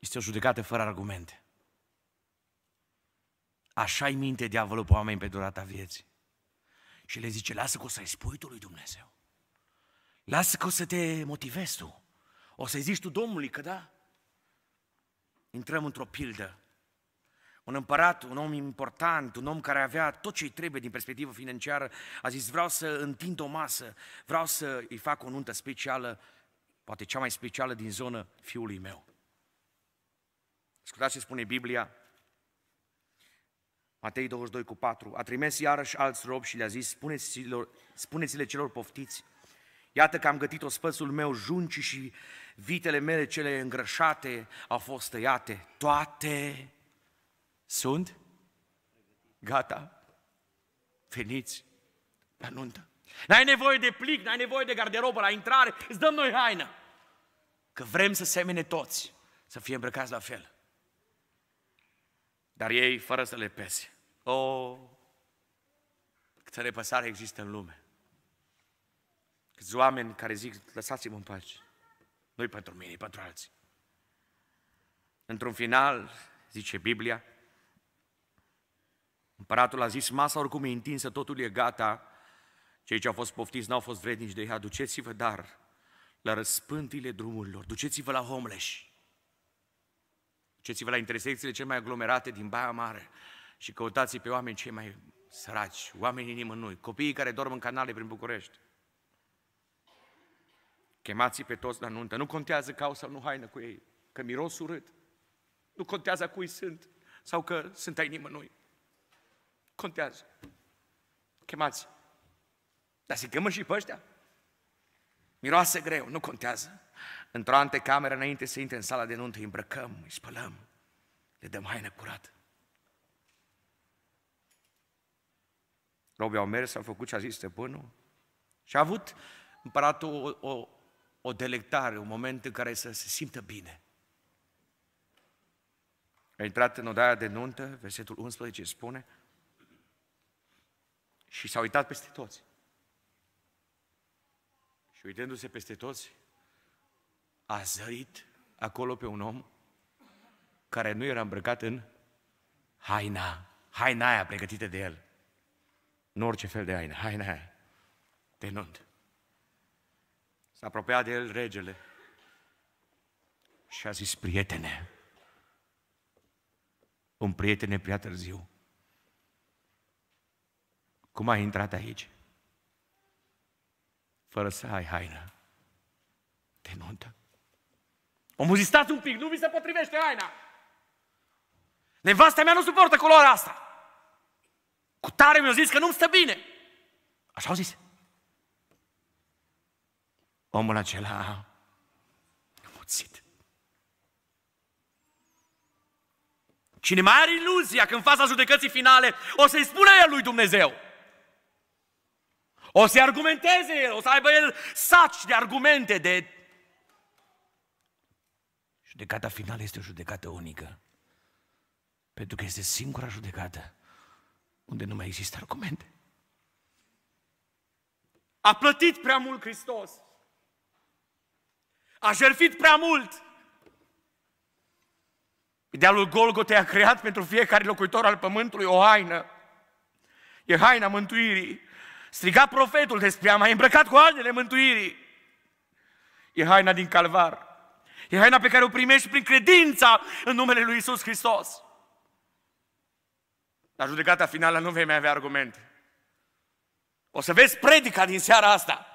este o judecată fără argumente. Așa-i minte diavolul pe oameni pe durata vieții. Și le zice, lasă că o să-i spui tu lui Dumnezeu. Lasă că o să te motivezi tu. O să-i zici tu Domnului că da. Intrăm într-o pildă. Un împărat, un om important, un om care avea tot ce i trebuie din perspectivă financiară, a zis vreau să întind o masă, vreau să i fac o nuntă specială, poate cea mai specială din zonă fiului meu. Ascultați ce spune Biblia. Matei 22 cu 4. A trimis iarăși alți robi și le-a zis, spuneți-le, spuneți celor poftiți, Iată că am gătit ospățul meu, junci și vitele mele cele îngrășate au fost tăiate. Toate sunt gata. Veniți la nuntă. N-ai nevoie de plic, n-ai nevoie de garderobă la intrare, îți dăm noi haină. Că vrem să semene toți, să fie îmbrăcați la fel. Dar ei, fără să le pese, o, oh, câtă nepăsare există în lume. Câți oameni care zic, lăsați-mă în pace. Nu-i pentru mine, e pentru alții. Într-un final, zice Biblia, împăratul a zis, masa oricum e întinsă, totul e gata, cei ce au fost poftiți n-au fost vrednici de ea, duceți-vă dar la răspântile drumurilor, duceți-vă la homeless, Duceți-vă la intersecțiile cele mai aglomerate din Baia Mare și căutați pe oameni cei mai săraci, oamenii nimănui, copiii care dorm în canale prin București. Chemați pe toți la nuntă. Nu contează că au sau nu haină cu ei, că miros urât. Nu contează cui sunt sau că sunt ai nimănui. Contează. Chemați. Dar se chemă și pe ăștia. Miroase greu, nu contează într-o antecameră înainte să intre în sala de nuntă, îi îmbrăcăm, îi spălăm, le dăm haină curată. Robii au mers, au făcut ce a zis stăpânul și a avut împăratul o, o, o delectare, un moment în care să se simtă bine. A intrat în odaia de nuntă, versetul 11 spune, și s-a uitat peste toți. Și uitându-se peste toți, a zărit acolo pe un om care nu era îmbrăcat în haina, haina aia pregătită de el. Nu orice fel de haină, haina aia, de nunt. S-a apropiat de el regele și a zis, prietene, un prietene prea târziu, cum ai intrat aici? Fără să ai haină de nuntă. Omul zis, stați un pic, nu mi se potrivește haina. Nevastea mea nu suportă culoarea asta. Cu tare mi-a zis că nu-mi stă bine. Așa au zis. Omul acela a muțit. Cine mai are iluzia că în fața judecății finale o să-i spună el lui Dumnezeu. O să-i argumenteze el, o să aibă el saci de argumente, de Judecata finală este o judecată unică. Pentru că este singura judecată unde nu mai există argumente. A plătit prea mult Hristos. A jertfit prea mult. Idealul Golgotei a creat pentru fiecare locuitor al pământului o haină. E haina mântuirii. Striga profetul despre ea, mai îmbrăcat cu hainele mântuirii. E haina din calvar. E haina pe care o primești prin credința în numele Lui Isus Hristos. La judecata finală nu vei mai avea argumente. O să vezi predica din seara asta.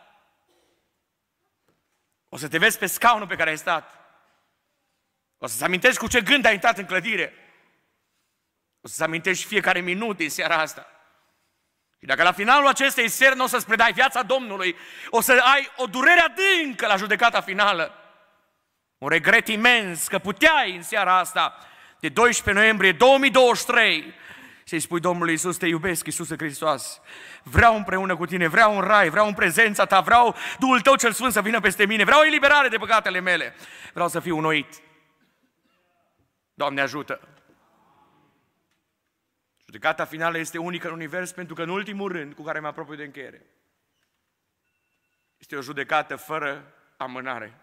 O să te vezi pe scaunul pe care ai stat. O să-ți amintești cu ce gând ai intrat în clădire. O să-ți amintești fiecare minut din seara asta. Și dacă la finalul acestei seri nu o să-ți predai viața Domnului, o să ai o durere adâncă la judecata finală un regret imens că puteai în seara asta de 12 noiembrie 2023 să-i spui Domnului Iisus, te iubesc, Iisus Hristos. Vreau împreună cu tine, vreau un rai, vreau în prezența ta, vreau Duhul tău cel Sfânt să vină peste mine, vreau eliberare de păcatele mele, vreau să fiu unuit. Doamne ajută! Judecata finală este unică în univers pentru că în ultimul rând, cu care mă apropiu de încheiere, este o judecată fără amânare.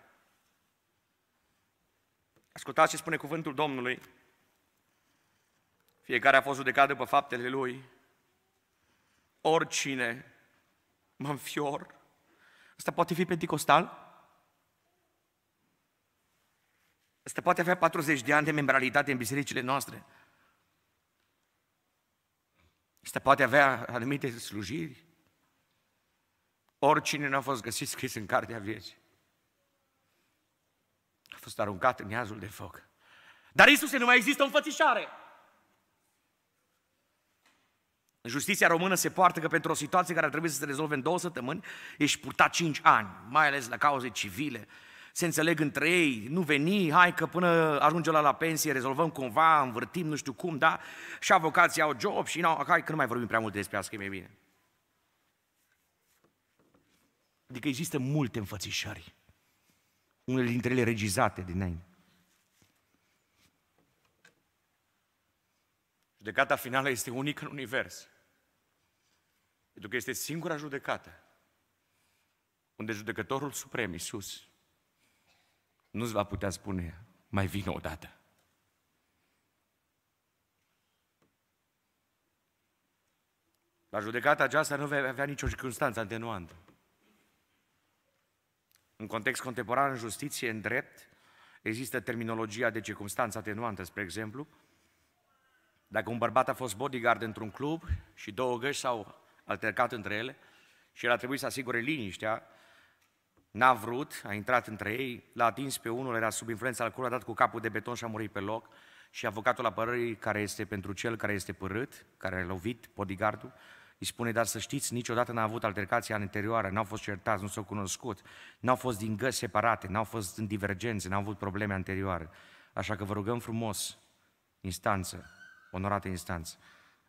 Ascultați ce spune cuvântul Domnului. Fiecare a fost judecat după faptele lui. Oricine mă înfior. Asta poate fi pentecostal? Asta poate avea 40 de ani de membralitate în bisericile noastre. Asta poate avea anumite slujiri. Oricine nu a fost găsit scris în cartea vieții fost aruncat în iazul de foc. Dar Isus nu mai există o înfățișare. În justiția română se poartă că pentru o situație care trebuie să se rezolve în două săptămâni, ești purtat cinci ani, mai ales la cauze civile. Se înțeleg între ei, nu veni, hai că până ajunge la la pensie, rezolvăm cumva, învârtim, nu știu cum, da? Și avocații au job și nu, hai că nu mai vorbim prea mult despre asta, că e mai bine. Adică există multe înfățișări unele dintre ele regizate dinainte. Judecata finală este unică în univers. Pentru că este singura judecată unde judecătorul suprem, Iisus, nu-ți va putea spune, mai vină odată. La judecata aceasta nu vei avea nicio circunstanță atenuantă. În context contemporan, în justiție, în drept, există terminologia de circunstanță atenuantă, spre exemplu. Dacă un bărbat a fost bodyguard într-un club și două găși s-au altercat între ele și el a trebuit să asigure liniștea, n-a vrut, a intrat între ei, l-a atins pe unul, era sub influența alcoolului, a dat cu capul de beton și a murit pe loc și avocatul apărării, care este pentru cel care este părât, care a lovit bodyguardul, îi spune, dar să știți, niciodată n-a avut altercația interioară, n-au fost certați, nu s-au cunoscut, n-au fost din găsi separate, n-au fost în divergențe, n-au avut probleme anterioare. Așa că vă rugăm frumos, instanță, onorată instanță,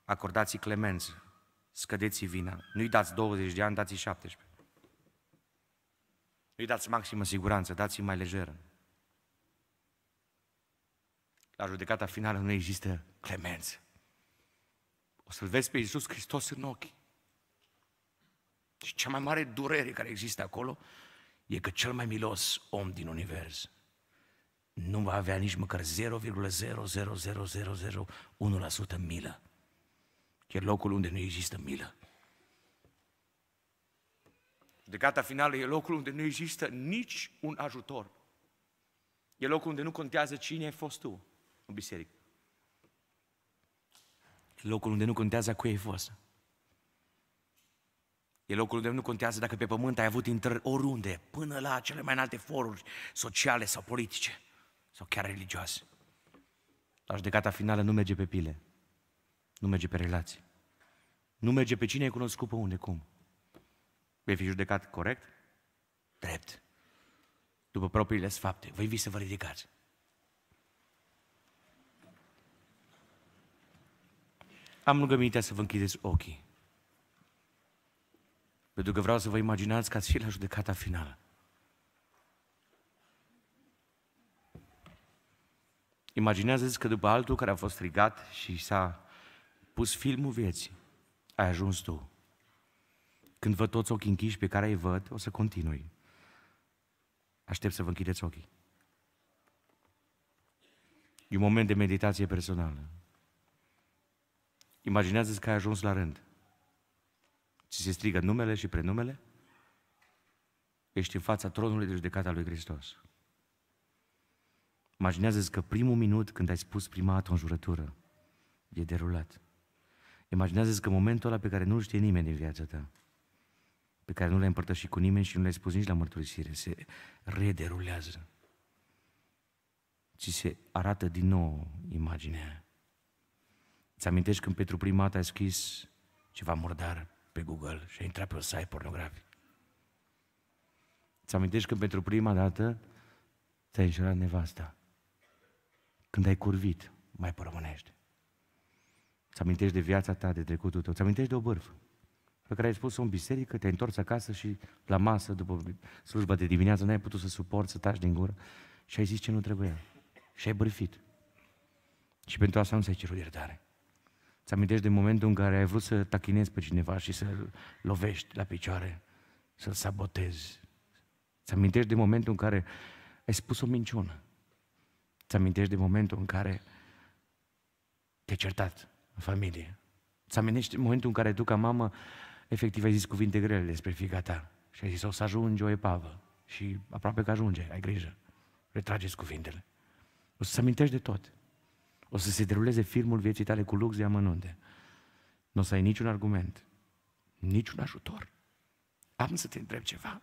acordați clemență, scădeți vina, nu-i dați 20 de ani, dați-i 17. Nu-i dați maximă siguranță, dați-i mai lejeră. La judecata finală nu există clemență să-L vezi pe Iisus Hristos în ochi. Și cea mai mare durere care există acolo e că cel mai milos om din univers nu va avea nici măcar 0,00001% milă. E locul unde nu există milă. Judecata finală e locul unde nu există nici un ajutor. E locul unde nu contează cine ai fost tu în biserică locul unde nu contează cu ei fost. E locul unde nu contează dacă pe pământ ai avut intrări oriunde, până la cele mai înalte foruri sociale sau politice, sau chiar religioase. La judecata finală nu merge pe pile, nu merge pe relații, nu merge pe cine ai cunoscut pe unde, cum. Vei fi judecat corect, drept, după propriile sfapte, voi vi să vă ridicați. Am rugămintea să vă închideți ochii. Pentru că vreau să vă imaginați că ați fi la judecata finală. Imaginează-ți că după altul care a fost strigat și s-a pus filmul vieții, ai ajuns tu. Când văd toți ochii închiși pe care îi văd, o să continui. Aștept să vă închideți ochii. E un moment de meditație personală. Imaginează-ți că ai ajuns la rând. Ți se strigă numele și prenumele? Ești în fața tronului de judecată al lui Hristos. Imaginează-ți că primul minut când ai spus prima dată o jurătură e derulat. Imaginează-ți că momentul ăla pe care nu-l știe nimeni din viața ta, pe care nu l-ai împărtășit cu nimeni și nu l-ai spus nici la mărturisire, se rederulează. Ci se arată din nou imaginea Ți amintești când pentru prima dată ai scris ceva murdar pe Google și ai intrat pe un site pornografic? Ți amintești când pentru prima dată ți-ai înșelat nevasta? Când ai curvit, mai părămânești. Ți amintești de viața ta, de trecutul tău, ți amintești de o bârfă pe care ai spus-o în biserică, te-ai întors acasă și la masă, după slujba de dimineață, n-ai putut să suporți, să taci din gură și ai zis ce nu trebuia. Și ai bârfit. Și pentru asta nu s ai cerut iertare. Îți amintești de momentul în care ai vrut să tachinezi pe cineva și să-l lovești la picioare, să-l sabotezi. Îți amintești de momentul în care ai spus o minciună. Îți amintești de momentul în care te-ai certat în familie. Îți amintești de momentul în care tu ca mamă efectiv ai zis cuvinte grele despre fica ta și ai zis o să ajungi o epavă și aproape că ajunge, ai grijă, retrageți cuvintele. O să-ți amintești de tot. O să se deruleze filmul vieții tale cu lux de amănunte. Nu o să ai niciun argument, niciun ajutor. Am să te întreb ceva.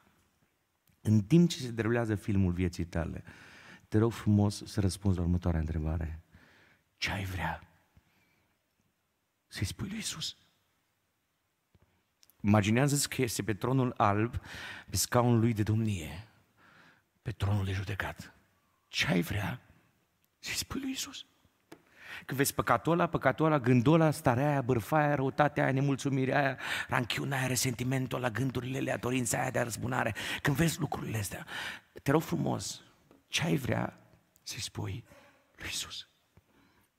În timp ce se derulează filmul vieții tale, te rog frumos să răspunzi la următoarea întrebare. Ce ai vrea să-i spui lui Isus? Imaginează-ți că este pe tronul alb, pe scaunul lui de domnie, pe tronul de judecat. Ce ai vrea să-i spui lui Isus? Că vezi păcatul ăla, păcatul ăla, gândul ăla, starea aia, bârfa aia, răutatea aia, nemulțumirea aia, ranchiuna aia, resentimentul la gândurile alea, dorința aia de a răzbunare. Când vezi lucrurile astea, te rog frumos, ce ai vrea să-i spui lui Isus?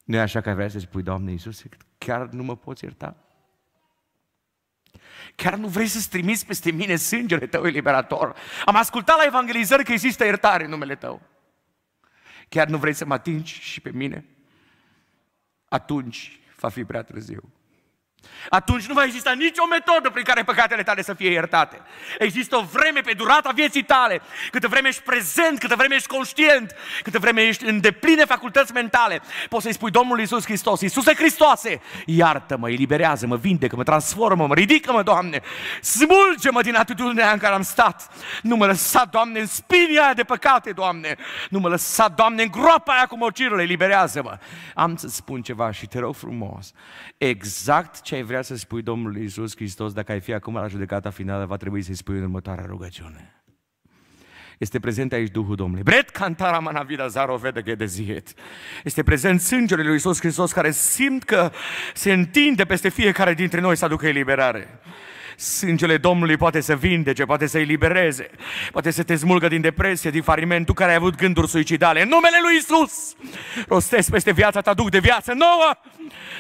Nu e așa că ai vrea să-i spui, Doamne Iisuse, chiar nu mă poți ierta? Chiar nu vrei să-ți trimiți peste mine sângele tău eliberator? Am ascultat la evangelizări că există iertare în numele tău. Chiar nu vrei să mă atingi și pe mine? Attunde, Fafi Bra trazeu. Atunci nu va exista nicio metodă prin care păcatele tale să fie iertate. Există o vreme pe durata vieții tale, câtă vreme ești prezent, câtă vreme ești conștient, câtă vreme ești în depline facultăți mentale. Poți să-i spui „Domnul Iisus Hristos, Iisuse Hristoase, iartă-mă, eliberează-mă, vindecă-mă, transformă-mă, ridică-mă, Doamne, smulge-mă din atitudinea în care am stat. Nu mă lăsa, Doamne, în spinia aia de păcate, Doamne. Nu mă lăsa, Doamne, în groapa aia cu mocirile, eliberează-mă. Am să spun ceva și te rog frumos, exact ce ce ai vrea să spui Domnul Isus Hristos, dacă ai fi acum la judecata finală, va trebui să-i spui în următoarea rugăciune. Este prezent aici Duhul Domnului. Bret cantara manavida zaro vede că de ziet. Este prezent sângele lui Isus Hristos care simt că se întinde peste fiecare dintre noi să aducă eliberare. Sângele Domnului poate să vindece, poate să elibereze, poate să te smulgă din depresie, din fariment, tu care ai avut gânduri suicidale. În numele lui Isus, rostesc peste viața ta duc de viață nouă,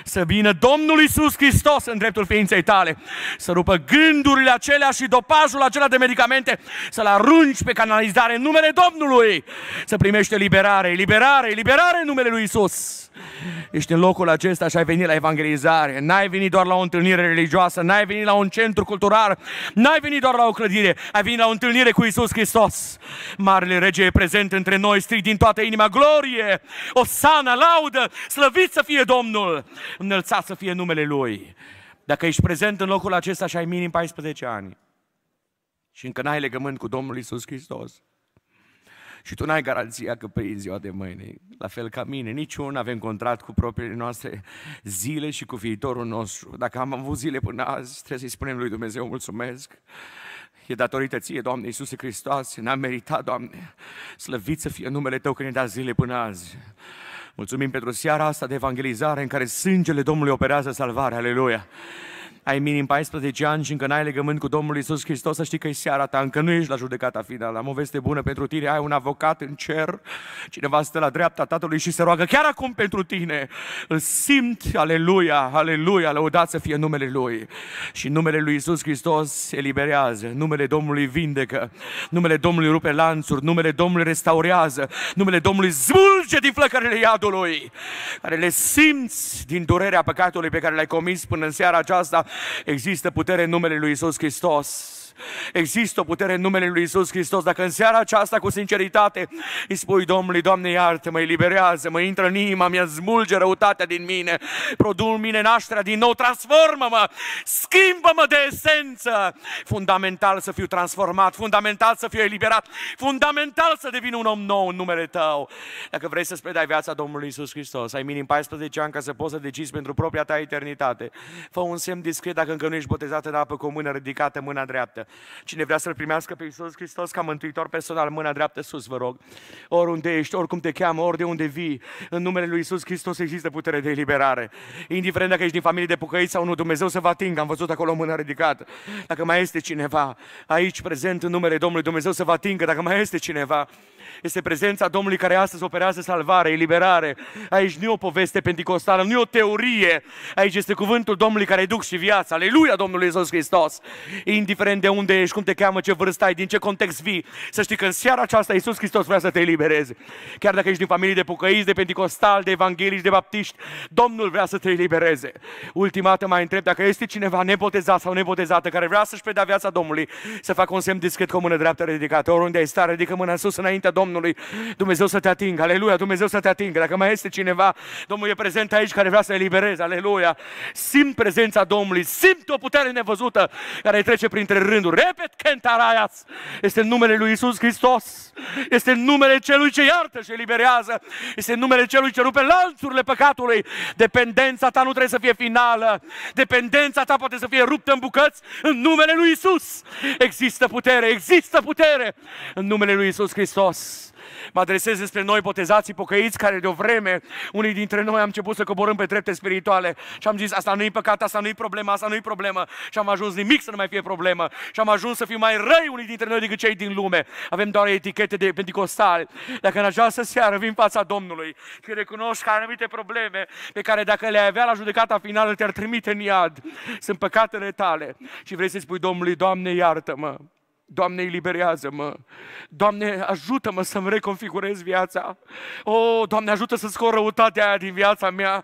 să vină Domnul Isus Hristos în dreptul ființei tale, să rupă gândurile acelea și dopajul acela de medicamente, să-l arunci pe canalizare în numele Domnului, să primești eliberare, eliberare, eliberare în numele lui Isus. Ești în locul acesta și ai venit la evangelizare. N-ai venit doar la o întâlnire religioasă, n-ai venit la un centru cultural, n-ai venit doar la o clădire, ai venit la o întâlnire cu Isus Hristos. Marele Rege e prezent între noi, strig din toată inima, glorie, o sana laudă, slăvit să fie Domnul, înălțat să fie numele Lui. Dacă ești prezent în locul acesta și ai minim 14 ani și încă n-ai legământ cu Domnul Isus Hristos, și tu n-ai garanția că prinzi ziua de mâine. La fel ca mine, niciun avem contract cu propriile noastre zile și cu viitorul nostru. Dacă am avut zile până azi, trebuie să-i spunem lui Dumnezeu mulțumesc. E datorită ție, Doamne Iisuse Hristos, n-am meritat, Doamne. Slăvit să fie numele Tău când ne dat zile până azi. Mulțumim pentru seara asta de evangelizare în care sângele Domnului operează salvare. Aleluia! ai minim 14 ani și încă n-ai legământ cu Domnul Isus Hristos, să știi că e seara ta, încă nu ești la judecata finală. Am o veste bună pentru tine, ai un avocat în cer, cineva stă la dreapta Tatălui și se roagă chiar acum pentru tine. Îl simt, aleluia, aleluia, lăudat să fie numele Lui. Și numele Lui Isus Hristos eliberează, numele Domnului vindecă, numele Domnului rupe lanțuri, numele Domnului restaurează, numele Domnului zmulge din flăcările iadului, care le simți din durerea păcatului pe care l-ai comis până în seara aceasta, Există putere în numele Lui Isus Hristos. Există o putere în numele Lui Isus Hristos. Dacă în seara aceasta cu sinceritate îi spui Domnului, Doamne iartă, mă eliberează, mă intră în inima mi-a smulge răutatea din mine, produl mine nașterea din nou, transformă-mă, schimbă-mă de esență. Fundamental să fiu transformat, fundamental să fiu eliberat, fundamental să devin un om nou în numele Tău. Dacă vrei să-ți predai viața Domnului Isus Hristos, ai minim 14 ani ca să poți să decizi pentru propria ta eternitate. Fă un semn discret dacă încă nu ești botezat în apă cu o mână ridicată, mâna dreaptă. Cine vrea să-L primească pe Iisus Hristos ca mântuitor personal, mâna dreaptă sus, vă rog. Oriunde ești, oricum te cheamă, ori de unde vii, în numele Lui Iisus Hristos există putere de eliberare. Indiferent dacă ești din familie de pucăiți sau nu, Dumnezeu să vă atingă, am văzut acolo mâna ridicată. Dacă mai este cineva aici prezent în numele Domnului, Dumnezeu să vă atingă, dacă mai este cineva, este prezența Domnului care astăzi operează salvare, eliberare. Aici nu e o poveste pentecostală, nu e o teorie. Aici este cuvântul Domnului care duc și viața. Aleluia Domnului Iisus Hristos! Indiferent de unde ești, cum te cheamă, ce vârstă ai, din ce context vii, să știi că în seara aceasta Iisus Hristos vrea să te elibereze. Chiar dacă ești din familie de pucăiți, de pentecostal, de evanghelici, de baptiști, Domnul vrea să te elibereze. dată mai întreb dacă este cineva nebotezat sau nebotezată care vrea să-și predea viața Domnului, să facă un semn discret cu o mână dreaptă ridicată, oriunde ai stare, ridică mâna sus înaintea Domnului Domnului, Dumnezeu să te atingă, aleluia, Dumnezeu să te atingă. Dacă mai este cineva, Domnul e prezent aici care vrea să elibereze, aleluia. Simt prezența Domnului, simt o putere nevăzută care trece printre rânduri. Repet, Kentaraias, este numele lui Isus Hristos, este numele celui ce iartă și eliberează, este numele celui ce rupe lanțurile păcatului. Dependența ta nu trebuie să fie finală, dependența ta poate să fie ruptă în bucăți în numele lui Isus. Există putere, există putere în numele lui Isus Hristos mă adresez despre noi botezații pocăiți care de o vreme, unii dintre noi am început să coborâm pe trepte spirituale și am zis, asta nu-i păcat, asta nu-i problema, asta nu-i problemă și am ajuns nimic să nu mai fie problemă și am ajuns să fim mai răi unii dintre noi decât cei din lume. Avem doar etichete de pentecostali. Dacă în această seară vin fața Domnului și recunoști că anumite probleme pe care dacă le avea la judecata finală te-ar trimite în iad, sunt păcatele tale și vrei să spui Domnului, Doamne, iartă-mă. Doamne, eliberează-mă! Doamne, ajută-mă să-mi reconfigurez viața! O, oh, Doamne, ajută să scot răutatea aia din viața mea!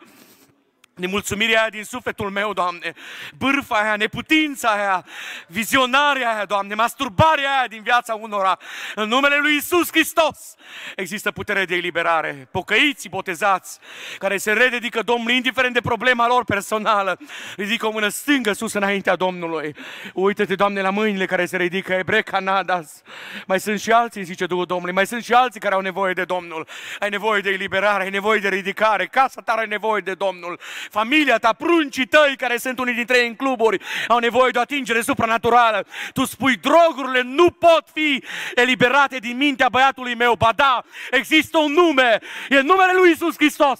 nemulțumirea aia din sufletul meu, Doamne, bârfa aia, neputința aia, vizionarea aia, Doamne, masturbarea aia din viața unora, în numele Lui Isus Hristos există putere de eliberare. Pocăiți, botezați, care se rededică Domnului, indiferent de problema lor personală, ridică o mână stângă sus înaintea Domnului. Uită-te, Doamne, la mâinile care se ridică, ebre canadas. Mai sunt și alții, zice Duhul Domnului, mai sunt și alții care au nevoie de Domnul. Ai nevoie de eliberare, ai nevoie de ridicare, casa ta are nevoie de Domnul familia ta, pruncii tăi care sunt unii dintre ei în cluburi, au nevoie de o atingere supranaturală. Tu spui, drogurile nu pot fi eliberate din mintea băiatului meu. Ba da, există un nume, e numele lui Isus Hristos.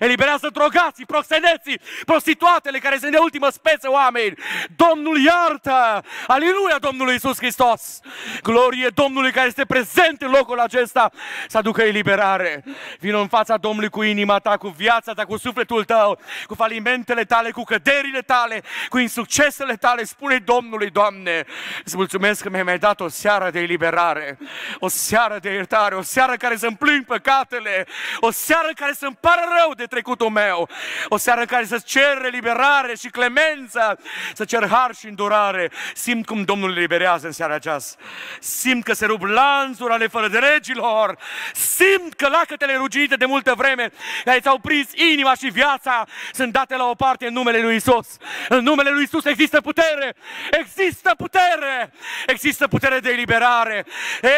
Eliberează drogații, proxeneții, prostituatele care sunt de ultimă speță oameni. Domnul iartă! Aleluia Domnului Isus Hristos! Glorie Domnului care este prezent în locul acesta să aducă eliberare. Vino în fața Domnului cu inima ta, cu viața ta, cu sufletul tău cu falimentele tale, cu căderile tale, cu insuccesele tale. Spune Domnului, Doamne, îți mulțumesc că mi-ai mai dat o seară de eliberare, o seară de iertare, o seară care să-mi plâng păcatele, o seară care să-mi pară rău de trecutul meu, o seară care să cer eliberare și clemență, să cer har și îndurare. Simt cum Domnul eliberează în seara aceasta. Simt că se rup lanțuri ale fără de regilor. Simt că lacătele ruginite de multă vreme care ți-au prins inima și viața sunt date la o parte în numele lui Isus. În numele lui Isus există putere, există putere, există putere de eliberare.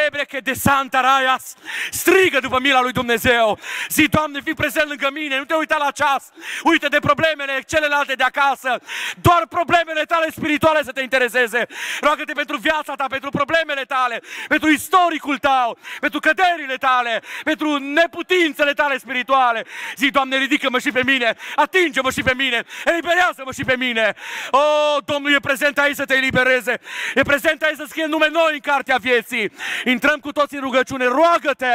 Ebreche de Santa Raias strigă după mila lui Dumnezeu. Zi, Doamne, fii prezent lângă mine, nu te uita la ceas, uite de problemele celelalte de acasă, doar problemele tale spirituale să te intereseze. Roagă-te pentru viața ta, pentru problemele tale, pentru istoricul tău, pentru căderile tale, pentru neputințele tale spirituale. Zi, Doamne, ridică-mă și pe mine, atinge-mă și pe mine, eliberează-mă și pe mine. O, oh, Domnul e prezent aici să te elibereze, e prezent aici să scrie nume noi în cartea vieții. Intrăm cu toții în rugăciune, roagă-te